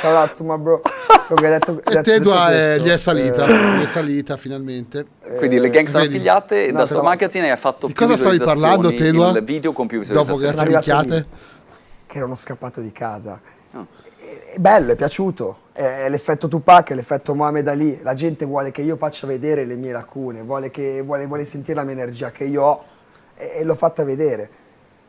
Ciao a tutti, ma bro. Come detto, e Tedua eh, gli è salita, eh. gli è salita finalmente. Quindi le eh, gang sono vedi, affiliate e no, da Star Magazine hai fatto di più cosa stavi parlando Tedua? Il video con più Dopo che sono arrivate che erano scappato di casa. Oh. È bello, è piaciuto eh, l'effetto Tupac, l'effetto Mohamed Ali, la gente vuole che io faccia vedere le mie lacune, vuole, che, vuole, vuole sentire la mia energia che io ho e, e l'ho fatta vedere.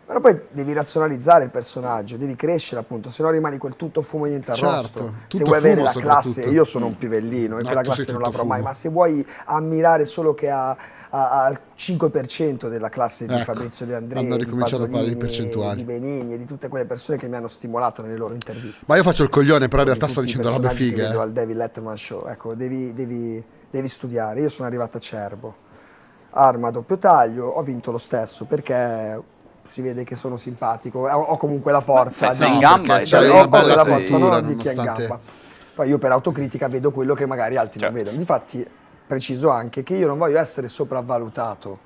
Però poi devi razionalizzare il personaggio, devi crescere appunto, se no rimani quel tutto fumo e niente arrosto. Certo, se vuoi avere la classe, io sono un pivellino e no, quella classe non l'avrò mai, ma se vuoi ammirare solo che ha al 5% della classe di ecco, Fabrizio De Andrea, hanno ricominciato di a parlare di percentuali. Di Benigni e di tutte quelle persone che mi hanno stimolato nelle loro interviste. Ma io faccio il coglione, però in realtà sto dicendo robe fighe. Io eh. al David Letterman Show, ecco, devi, devi, devi studiare. Io sono arrivato a Cerbo arma a doppio taglio, ho vinto lo stesso perché si vede che sono simpatico, eh, ho, comunque la forza. Sei no, in gamba, eh, cioè, ho, ho la forza, non di chi è in gamba. Poi io per autocritica vedo quello che magari altri cioè. non vedono. Infatti preciso anche che io non voglio essere sopravvalutato,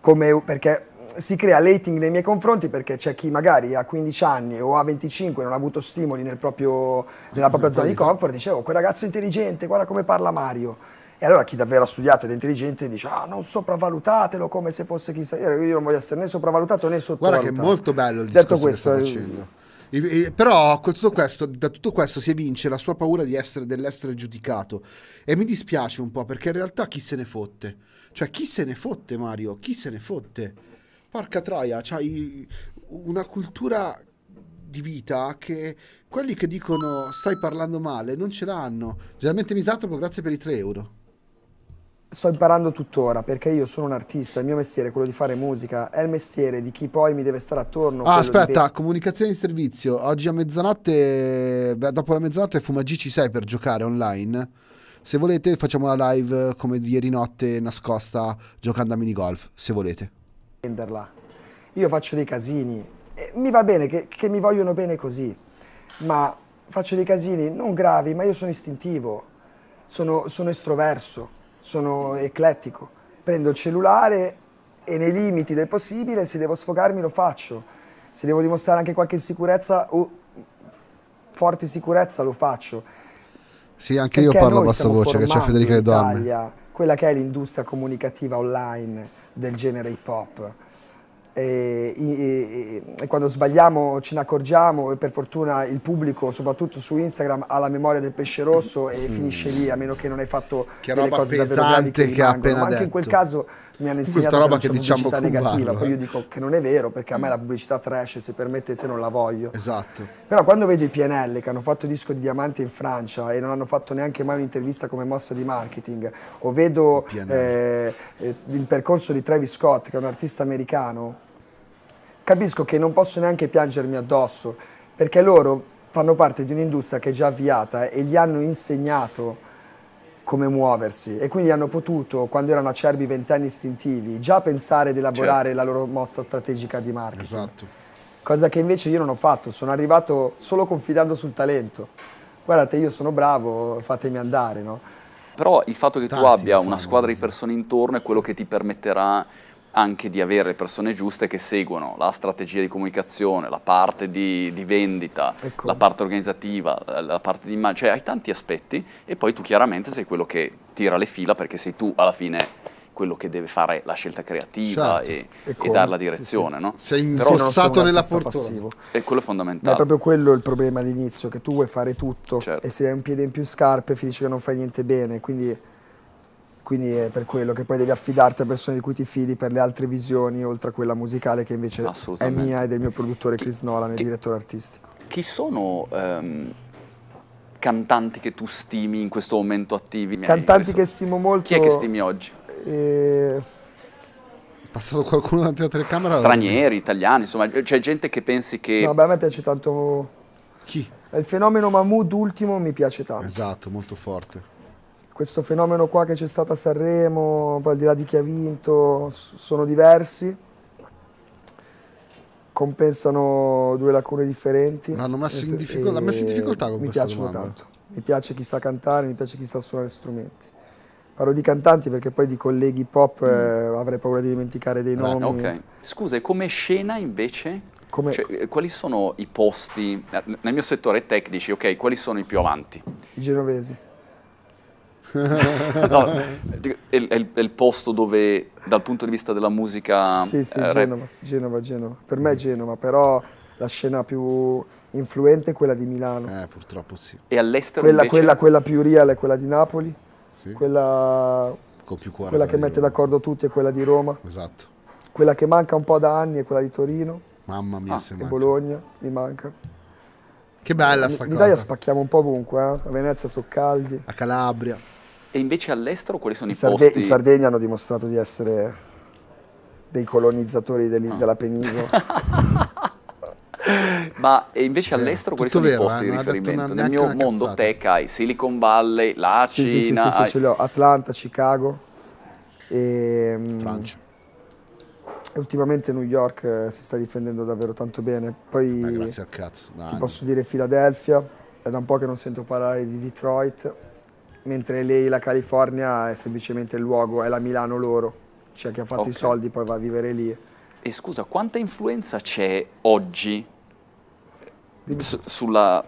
come, perché si crea rating nei miei confronti perché c'è chi magari a 15 anni o a 25 non ha avuto stimoli nel proprio, nella propria zona di comfort, dice oh quel ragazzo intelligente, guarda come parla Mario. E allora chi davvero ha studiato ed è intelligente dice ah non sopravvalutatelo come se fosse chissà, io non voglio essere né sopravvalutato né sottovalutato. Guarda che è molto bello il discorso Detto questo, che sta facendo. E, e, però tutto questo, da tutto questo si evince la sua paura essere, dell'essere giudicato. E mi dispiace un po' perché in realtà chi se ne fotte? Cioè chi se ne fotte Mario? Chi se ne fotte? Porca troia, c'hai una cultura di vita che quelli che dicono stai parlando male non ce l'hanno. Generalmente misantropo, grazie per i 3 euro sto imparando tuttora perché io sono un artista, il mio mestiere è quello di fare musica, è il mestiere di chi poi mi deve stare attorno. Ah, aspetta, di... comunicazione di servizio. Oggi a mezzanotte, dopo la mezzanotte Fumaggi ci sei per giocare online. Se volete facciamo la live eh, come ieri notte nascosta giocando a minigolf, se volete. Prenderla. Io faccio dei casini, mi va bene che, che mi vogliono bene così, ma faccio dei casini non gravi, ma io sono istintivo, sono, sono estroverso sono eclettico, prendo il cellulare e nei limiti del possibile se devo sfogarmi lo faccio, se devo dimostrare anche qualche sicurezza o forte sicurezza lo faccio. Sì, anche Perché io parlo a bassa voce, che c'è Federica Edoarme. Quella che è l'industria comunicativa online del genere hip hop e, e, e, quando sbagliamo ce ne accorgiamo e per fortuna il pubblico, soprattutto su Instagram, ha la memoria del pesce rosso e mm. finisce lì, a meno che non hai fatto che delle cose davvero gravi che, che ha appena Ma anche detto. in quel caso mi hanno insegnato Questa roba che, che diciamo negativa, eh. poi io eh. dico che non è vero perché a me mm. la pubblicità trash, se permettete, non la voglio. Esatto. Però quando vedo i PNL che hanno fatto disco di Diamante in Francia e non hanno fatto neanche mai un'intervista come mossa di marketing, o vedo eh, eh, il percorso di Travis Scott, che è un artista americano, capisco che non posso neanche piangermi addosso, perché loro fanno parte di un'industria che è già avviata e gli hanno insegnato come muoversi e quindi hanno potuto, quando erano acerbi vent'anni istintivi, già pensare ad certo. elaborare certo. la loro mossa strategica di marketing. Esatto. Cosa che invece io non ho fatto, sono arrivato solo confidando sul talento. Guardate, io sono bravo, fatemi andare, no? Però il fatto che Tanti tu abbia una squadra così. di persone intorno è quello sì. che ti permetterà anche di avere persone giuste che seguono la strategia di comunicazione, la parte di, di vendita, ecco. la parte organizzativa, la parte di immagine, cioè hai tanti aspetti e poi tu chiaramente sei quello che tira le fila perché sei tu alla fine quello che deve fare la scelta creativa certo. e, e, e dare la direzione. Sì, sì. No? Sei insossato nella portata. E quello è fondamentale. Ma è proprio quello il problema all'inizio, che tu vuoi fare tutto certo. e se hai un piede in più scarpe finisce che non fai niente bene, quindi quindi è per quello che poi devi affidarti a persone di cui ti fidi per le altre visioni oltre a quella musicale che invece è mia e del mio produttore chi, Chris Nolan il chi, direttore artistico. Chi sono um, cantanti che tu stimi in questo momento attivi? Cantanti che stimo molto. Chi è che stimi oggi? Eh... passato qualcuno davanti alla telecamera? Stranieri, italiani, insomma c'è gente che pensi che... No, beh, a me piace tanto... Chi? Il fenomeno Mahmood ultimo mi piace tanto. Esatto, molto forte questo fenomeno qua che c'è stato a Sanremo, poi al di là di chi ha vinto, sono diversi, compensano due lacune differenti. L'hanno messo in difficoltà, l'ha messo in difficoltà con mi piacciono domanda. tanto, mi piace chi sa cantare, mi piace chi sa suonare strumenti. Parlo di cantanti perché poi di colleghi pop mm. eh, avrei paura di dimenticare dei nomi. Okay. Scusa, e come scena invece? Come... Cioè, eh, quali sono i posti, eh, nel mio settore tecnici, ok, quali sono i più avanti? I genovesi no, è, è, il posto dove, dal punto di vista della musica... Sì, sì, eh, Genova, Genova, Genova. Per me è Genova, però la scena più influente è quella di Milano. Eh, purtroppo sì. E all'estero quella, invece... quella, quella più real è quella di Napoli. Sì. Quella, quella che mette d'accordo tutti è quella di Roma. Esatto. Quella che manca un po' da anni è quella di Torino. Mamma mia, ah, se manca. E Bologna, mi manca. Che bella eh, sta in, cosa. In Italia spacchiamo un po' ovunque, eh? a Venezia sono caldi. A Calabria. E invece all'estero quali sono i, i Sarde posti? I Sardegna hanno dimostrato di essere dei colonizzatori oh. della penisola. [laughs] Ma invece all'estero quali sono vero, i posti eh, di riferimento? Nel mio mondo cazzata. tech hai Silicon Valley, la sì, Cina... Sì, sì, hai... sì, ce li ho. Atlanta, Chicago ehm, e... Francia. ultimamente New York eh, si sta difendendo davvero tanto bene. Poi... Eh, grazie al cazzo. Dai. Ti posso dire Filadelfia. È da un po' che non sento parlare di Detroit mentre lei la California è semplicemente il luogo, è la Milano loro, cioè chi ha fatto okay. i soldi poi va a vivere lì. E scusa, quanta influenza c'è oggi su, sulla,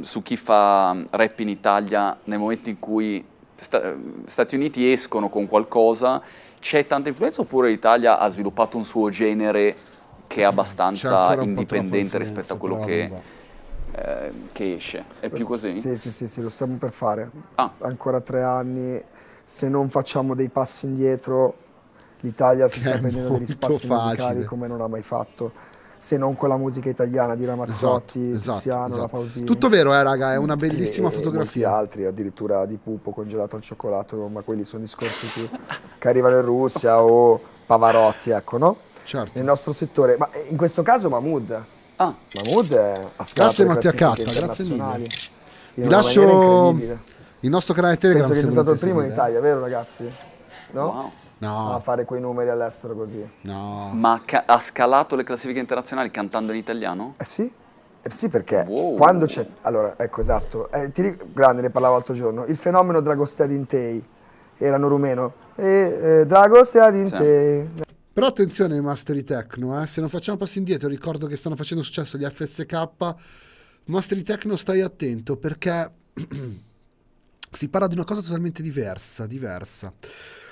su, chi fa mm, rap in Italia nel momento in cui sta, mm, Stati Uniti escono con qualcosa? C'è tanta influenza oppure l'Italia ha sviluppato un suo genere che è abbastanza indipendente rispetto a quello che... Va eh, che esce. È più così? Sì, sì, sì, sì, lo stiamo per fare. Ah. Ancora tre anni, se non facciamo dei passi indietro, l'Italia si sta prendendo eh, degli spazi facile. musicali come non ha mai fatto se non con la musica italiana di Ramazzotti, esatto, esatto Tiziano, esatto. la Pausini. Tutto vero, eh, raga, è una bellissima e, fotografia. E altri, addirittura di Pupo congelato al cioccolato, ma quelli sono discorsi che, che arrivano in Russia o Pavarotti, ecco, no? Certo. Nel nostro settore, ma eh, in questo caso Mahmoud, Ah. Mahmood è a Grazie Mattia Catta, grazie mille. Vi lascio il nostro canale Telegram. Penso che sia stato il primo in Italia, vero ragazzi? No? Wow. No. A fare quei numeri all'estero così. No. Ma ha scalato le classifiche internazionali cantando in italiano? Eh sì. Eh sì, perché wow. quando c'è... Allora, ecco, esatto. Eh, ti, grande, ne parlavo l'altro giorno. Il fenomeno Dragostea Dintei. Erano rumeno. E, eh, eh, Dragostea Dintei. Cioè. Però attenzione ai Mastery Techno, eh? se non facciamo passi indietro, ricordo che stanno facendo successo gli FSK. Mastery Techno stai attento perché [clears throat] si parla di una cosa totalmente diversa, diversa.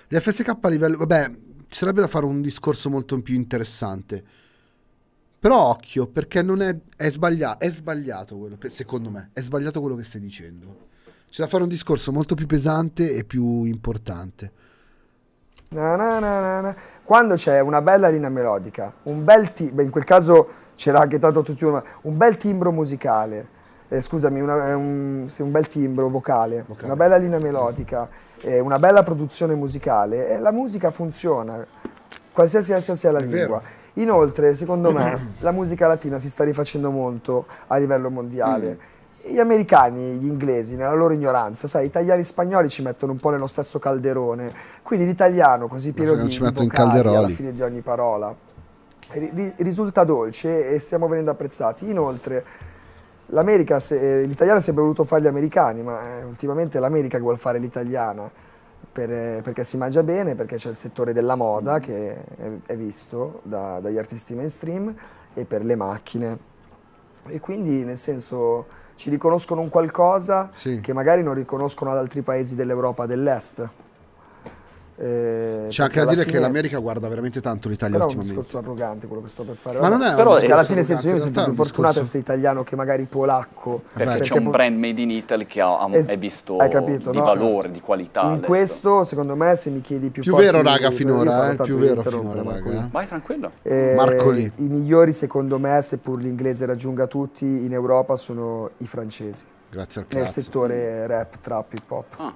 Gli FSK a livello... Vabbè, ci sarebbe da fare un discorso molto più interessante. Però occhio, perché non è... È, sbaglia, è sbagliato quello, secondo me, è sbagliato quello che stai dicendo. C'è da fare un discorso molto più pesante e più importante. Na na na Quando c'è una bella linea melodica, un bel timbro, beh, in quel caso c'era anche tanto tutti un, un bel timbro musicale, eh, scusami, una, eh, un, un, bel timbro vocale, vocale, una bella linea melodica, eh, una bella produzione musicale, eh, la musica funziona, qualsiasi essa sia la È lingua. Vero. Inoltre, secondo me, la musica latina si sta rifacendo molto a livello mondiale. Mm gli americani, gli inglesi, nella loro ignoranza, sai, italiani e spagnoli ci mettono un po' nello stesso calderone, quindi l'italiano così pieno di vocali alla fine di ogni parola ri risulta dolce e stiamo venendo apprezzati. Inoltre, l'America, se, eh, l'italiano sembra voluto fare gli americani, ma eh, ultimamente l'America che vuole fare l'italiana. Per, eh, perché si mangia bene, perché c'è il settore della moda che è, è visto da, dagli artisti mainstream e per le macchine. E quindi, nel senso, ci riconoscono un qualcosa sì. che magari non riconoscono ad altri paesi dell'Europa dell'Est. Eh, C'è anche da dire fine... che l'America guarda veramente tanto l'Italia però ultimamente. È un discorso arrogante quello che sto per fare. Ma non è però eh, alla fine, senso, io mi sento più fortunato discorso... essere italiano che magari polacco. Perché, perché c'è un brand made in Italy che ha, es- è visto capito, di no? valore, certo. di qualità. In adesso. questo, secondo me, se mi chiedi più Più vero, raga, eh, di, finora. Eh, più vero, finora, raga. Vai tranquillo. Eh, Marco lì. I migliori, secondo me, seppur l'inglese raggiunga tutti in Europa, sono i francesi. Grazie al Nel settore rap, trap, hip hop. Ah.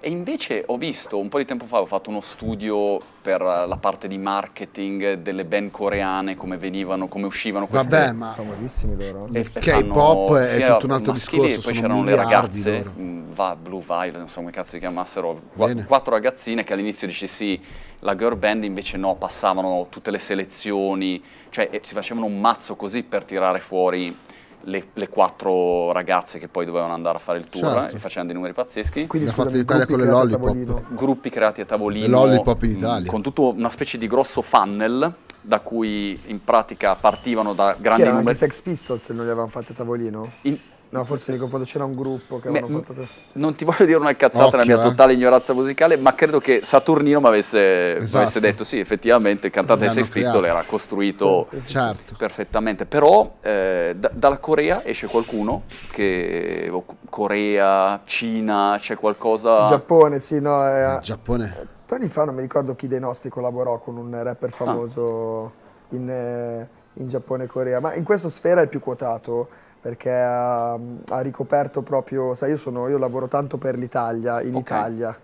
E invece ho visto, un po' di tempo fa ho fatto uno studio per la parte di marketing delle band coreane, come venivano, come uscivano queste. Vabbè, ma famosissimi loro. K-pop è tutto un altro discorso, poi c'erano le ragazze, mm, va, Blue Violet, non so come cazzo si chiamassero, Bene. quattro ragazzine che all'inizio dici sì, la girl band invece no, passavano tutte le selezioni, cioè si facevano un mazzo così per tirare fuori le, le, quattro ragazze che poi dovevano andare a fare il tour certo. eh, facendo i numeri pazzeschi. Quindi scusa, l'Italia con le lollipop. Gruppi creati a tavolino. Le lollipop in Italia. Con tutto una specie di grosso funnel da cui in pratica partivano da grandi numeri. Sex Pistols non li avevano fatti a tavolino? In, No, forse mi confondo, c'era un gruppo che avevano fatto... Non ti voglio dire una cazzata Occhio, nella mia eh. totale ignoranza musicale, ma credo che Saturnino mi esatto. avesse, esatto. detto sì, effettivamente il cantante dei Sex Pistol era costruito sì, sì, certo. perfettamente, però eh, da, dalla Corea esce qualcuno che... Corea, Cina, c'è qualcosa... Giappone, sì, no... È... Eh, eh, Giappone? Due anni fa non mi ricordo chi dei nostri collaborò con un rapper ah. famoso ah. in, eh, in Giappone e Corea, ma in questa sfera è più quotato perché ha, ha ricoperto proprio, sai io, sono, io lavoro tanto per l'Italia, in okay. Italia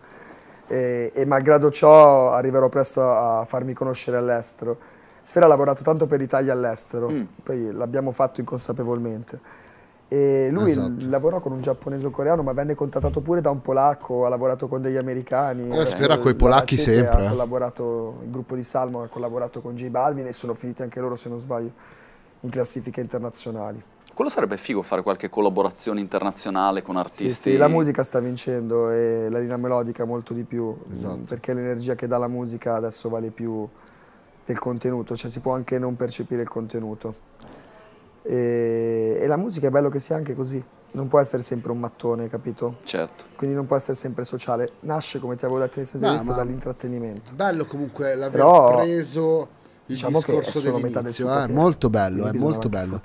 e, e, malgrado ciò arriverò presto a farmi conoscere all'estero. Sfera ha lavorato tanto per l'Italia all'estero, mm. poi l'abbiamo fatto inconsapevolmente. E lui esatto. lavorò con un giapponese o coreano, ma venne contattato pure da un polacco, ha lavorato con degli americani. Eh, Sfera con i polacchi sempre. Ha eh. collaborato, il gruppo di Salmo ha collaborato con J Balvin e sono finiti anche loro, se non sbaglio, in classifiche internazionali. Quello sarebbe figo fare qualche collaborazione internazionale con artisti. Sì, sì la musica sta vincendo e la linea melodica molto di più, mm, esatto. perché l'energia che dà la musica adesso vale più del contenuto, cioè si può anche non percepire il contenuto. E, e la musica è bello che sia anche così, non può essere sempre un mattone, capito? Certo. Quindi non può essere sempre sociale. Nasce, come ti avevo detto in all'inizio dall'intrattenimento. Bello comunque l'aver Però... preso diciamo che è metà del suo eh, molto bello, è molto bello.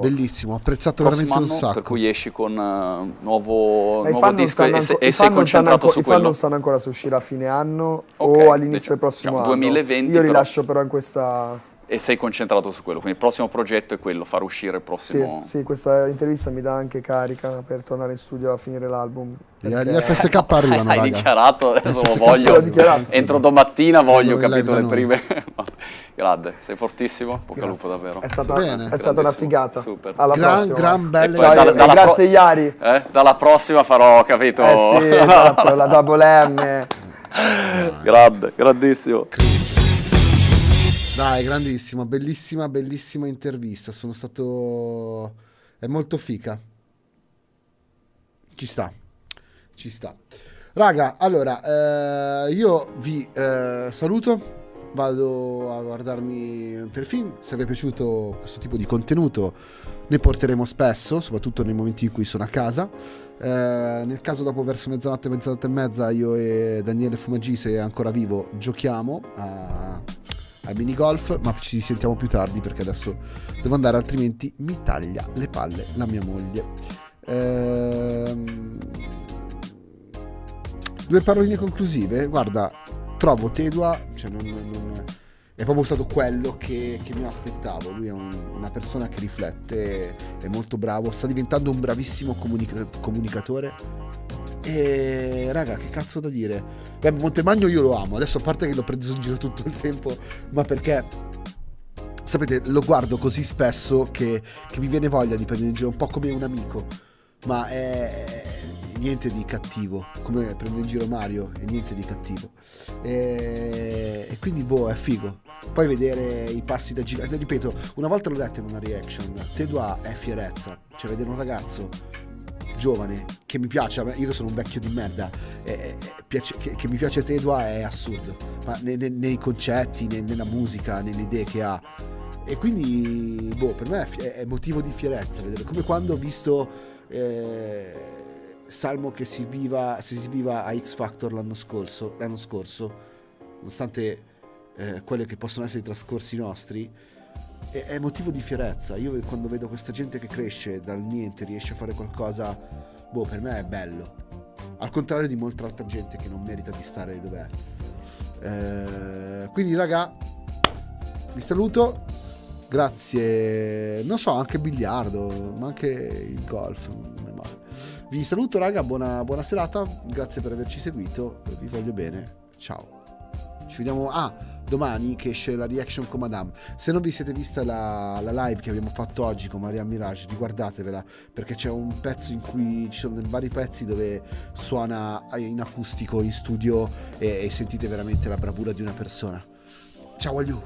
Bellissimo, ho apprezzato veramente un sacco. Per cui esci con uh, nuovo, nuovo disco e, anco, e sei concentrato su quello. I fan non sanno ancora se uscirà a fine anno okay, o all'inizio diciamo, del prossimo diciamo, anno. 2020, Io li lascio però in questa e sei concentrato su quello. Quindi il prossimo progetto è quello, far uscire il prossimo... Sì, sì questa intervista mi dà anche carica per tornare in studio a finire l'album. Perché... Gli FSK arrivano, [laughs] Hai raga. dichiarato, FSK voglio, sì, dichiarato. entro domattina voglio, Quello capito, le prime... [laughs] Grande, sei fortissimo, bocca al lupo davvero. È stata, è stata una figata. Super. Alla gran, prossima. Gran bella. Poi, dalla, dalla grazie pro... Iari. Eh? Dalla prossima farò, capito? Eh sì, esatto, la [laughs] double M. Grande, grandissimo. Dai, grandissima, bellissima, bellissima intervista. Sono stato... È molto fica. Ci sta. Ci sta. Raga, allora, eh, io vi eh, saluto. Vado a guardarmi un telefilm. Se vi è piaciuto questo tipo di contenuto, ne porteremo spesso, soprattutto nei momenti in cui sono a casa. Eh, nel caso dopo verso mezzanotte, mezzanotte e mezza, io e Daniele Fumagì, se è ancora vivo, giochiamo a a minigolf, ma ci sentiamo più tardi perché adesso devo andare, altrimenti mi taglia le palle la mia moglie. Ehm... Due paroline conclusive, guarda, trovo Tedua, cioè non, non è proprio stato quello che, che mi aspettavo. Lui è un, una persona che riflette, è molto bravo, sta diventando un bravissimo comunica comunicatore. E raga, che cazzo da dire? Beh, Montemagno io lo amo, adesso a parte che l'ho preso in giro tutto il tempo, ma perché sapete, lo guardo così spesso che, che mi viene voglia di prendere in giro, un po' come un amico. Ma è, niente di cattivo, come prendo in giro Mario e niente di cattivo. E, e quindi boh, è figo. Poi vedere i passi da girare, ripeto, una volta l'ho detto in una reaction, Tedua è fierezza, cioè vedere un ragazzo giovane che mi piace, io sono un vecchio di merda, eh, piace, che, che, mi piace Tedua è assurdo, ma ne, ne, nei concetti, ne, nella musica, nelle idee che ha. E quindi, boh, per me è, è motivo di fierezza vedere, come quando ho visto... Eh, Salmo che si, viva, si esibiva a X Factor l'anno scorso, l'anno scorso nonostante eh, quelli che possono essere i trascorsi nostri, è, è motivo di fierezza. Io quando vedo questa gente che cresce dal niente, riesce a fare qualcosa, boh, per me è bello. Al contrario di molta altra gente che non merita di stare dove è. Eh, quindi, raga, vi saluto. Grazie, non so, anche biliardo, ma anche il golf vi saluto raga, buona, buona serata, grazie per averci seguito, vi voglio bene, ciao. Ci vediamo ah, domani che esce la reaction con Madame. Se non vi siete vista la, la live che abbiamo fatto oggi con Maria Mirage, riguardatevela perché c'è un pezzo in cui ci sono vari pezzi dove suona in acustico in studio e, e sentite veramente la bravura di una persona. Ciao agli you.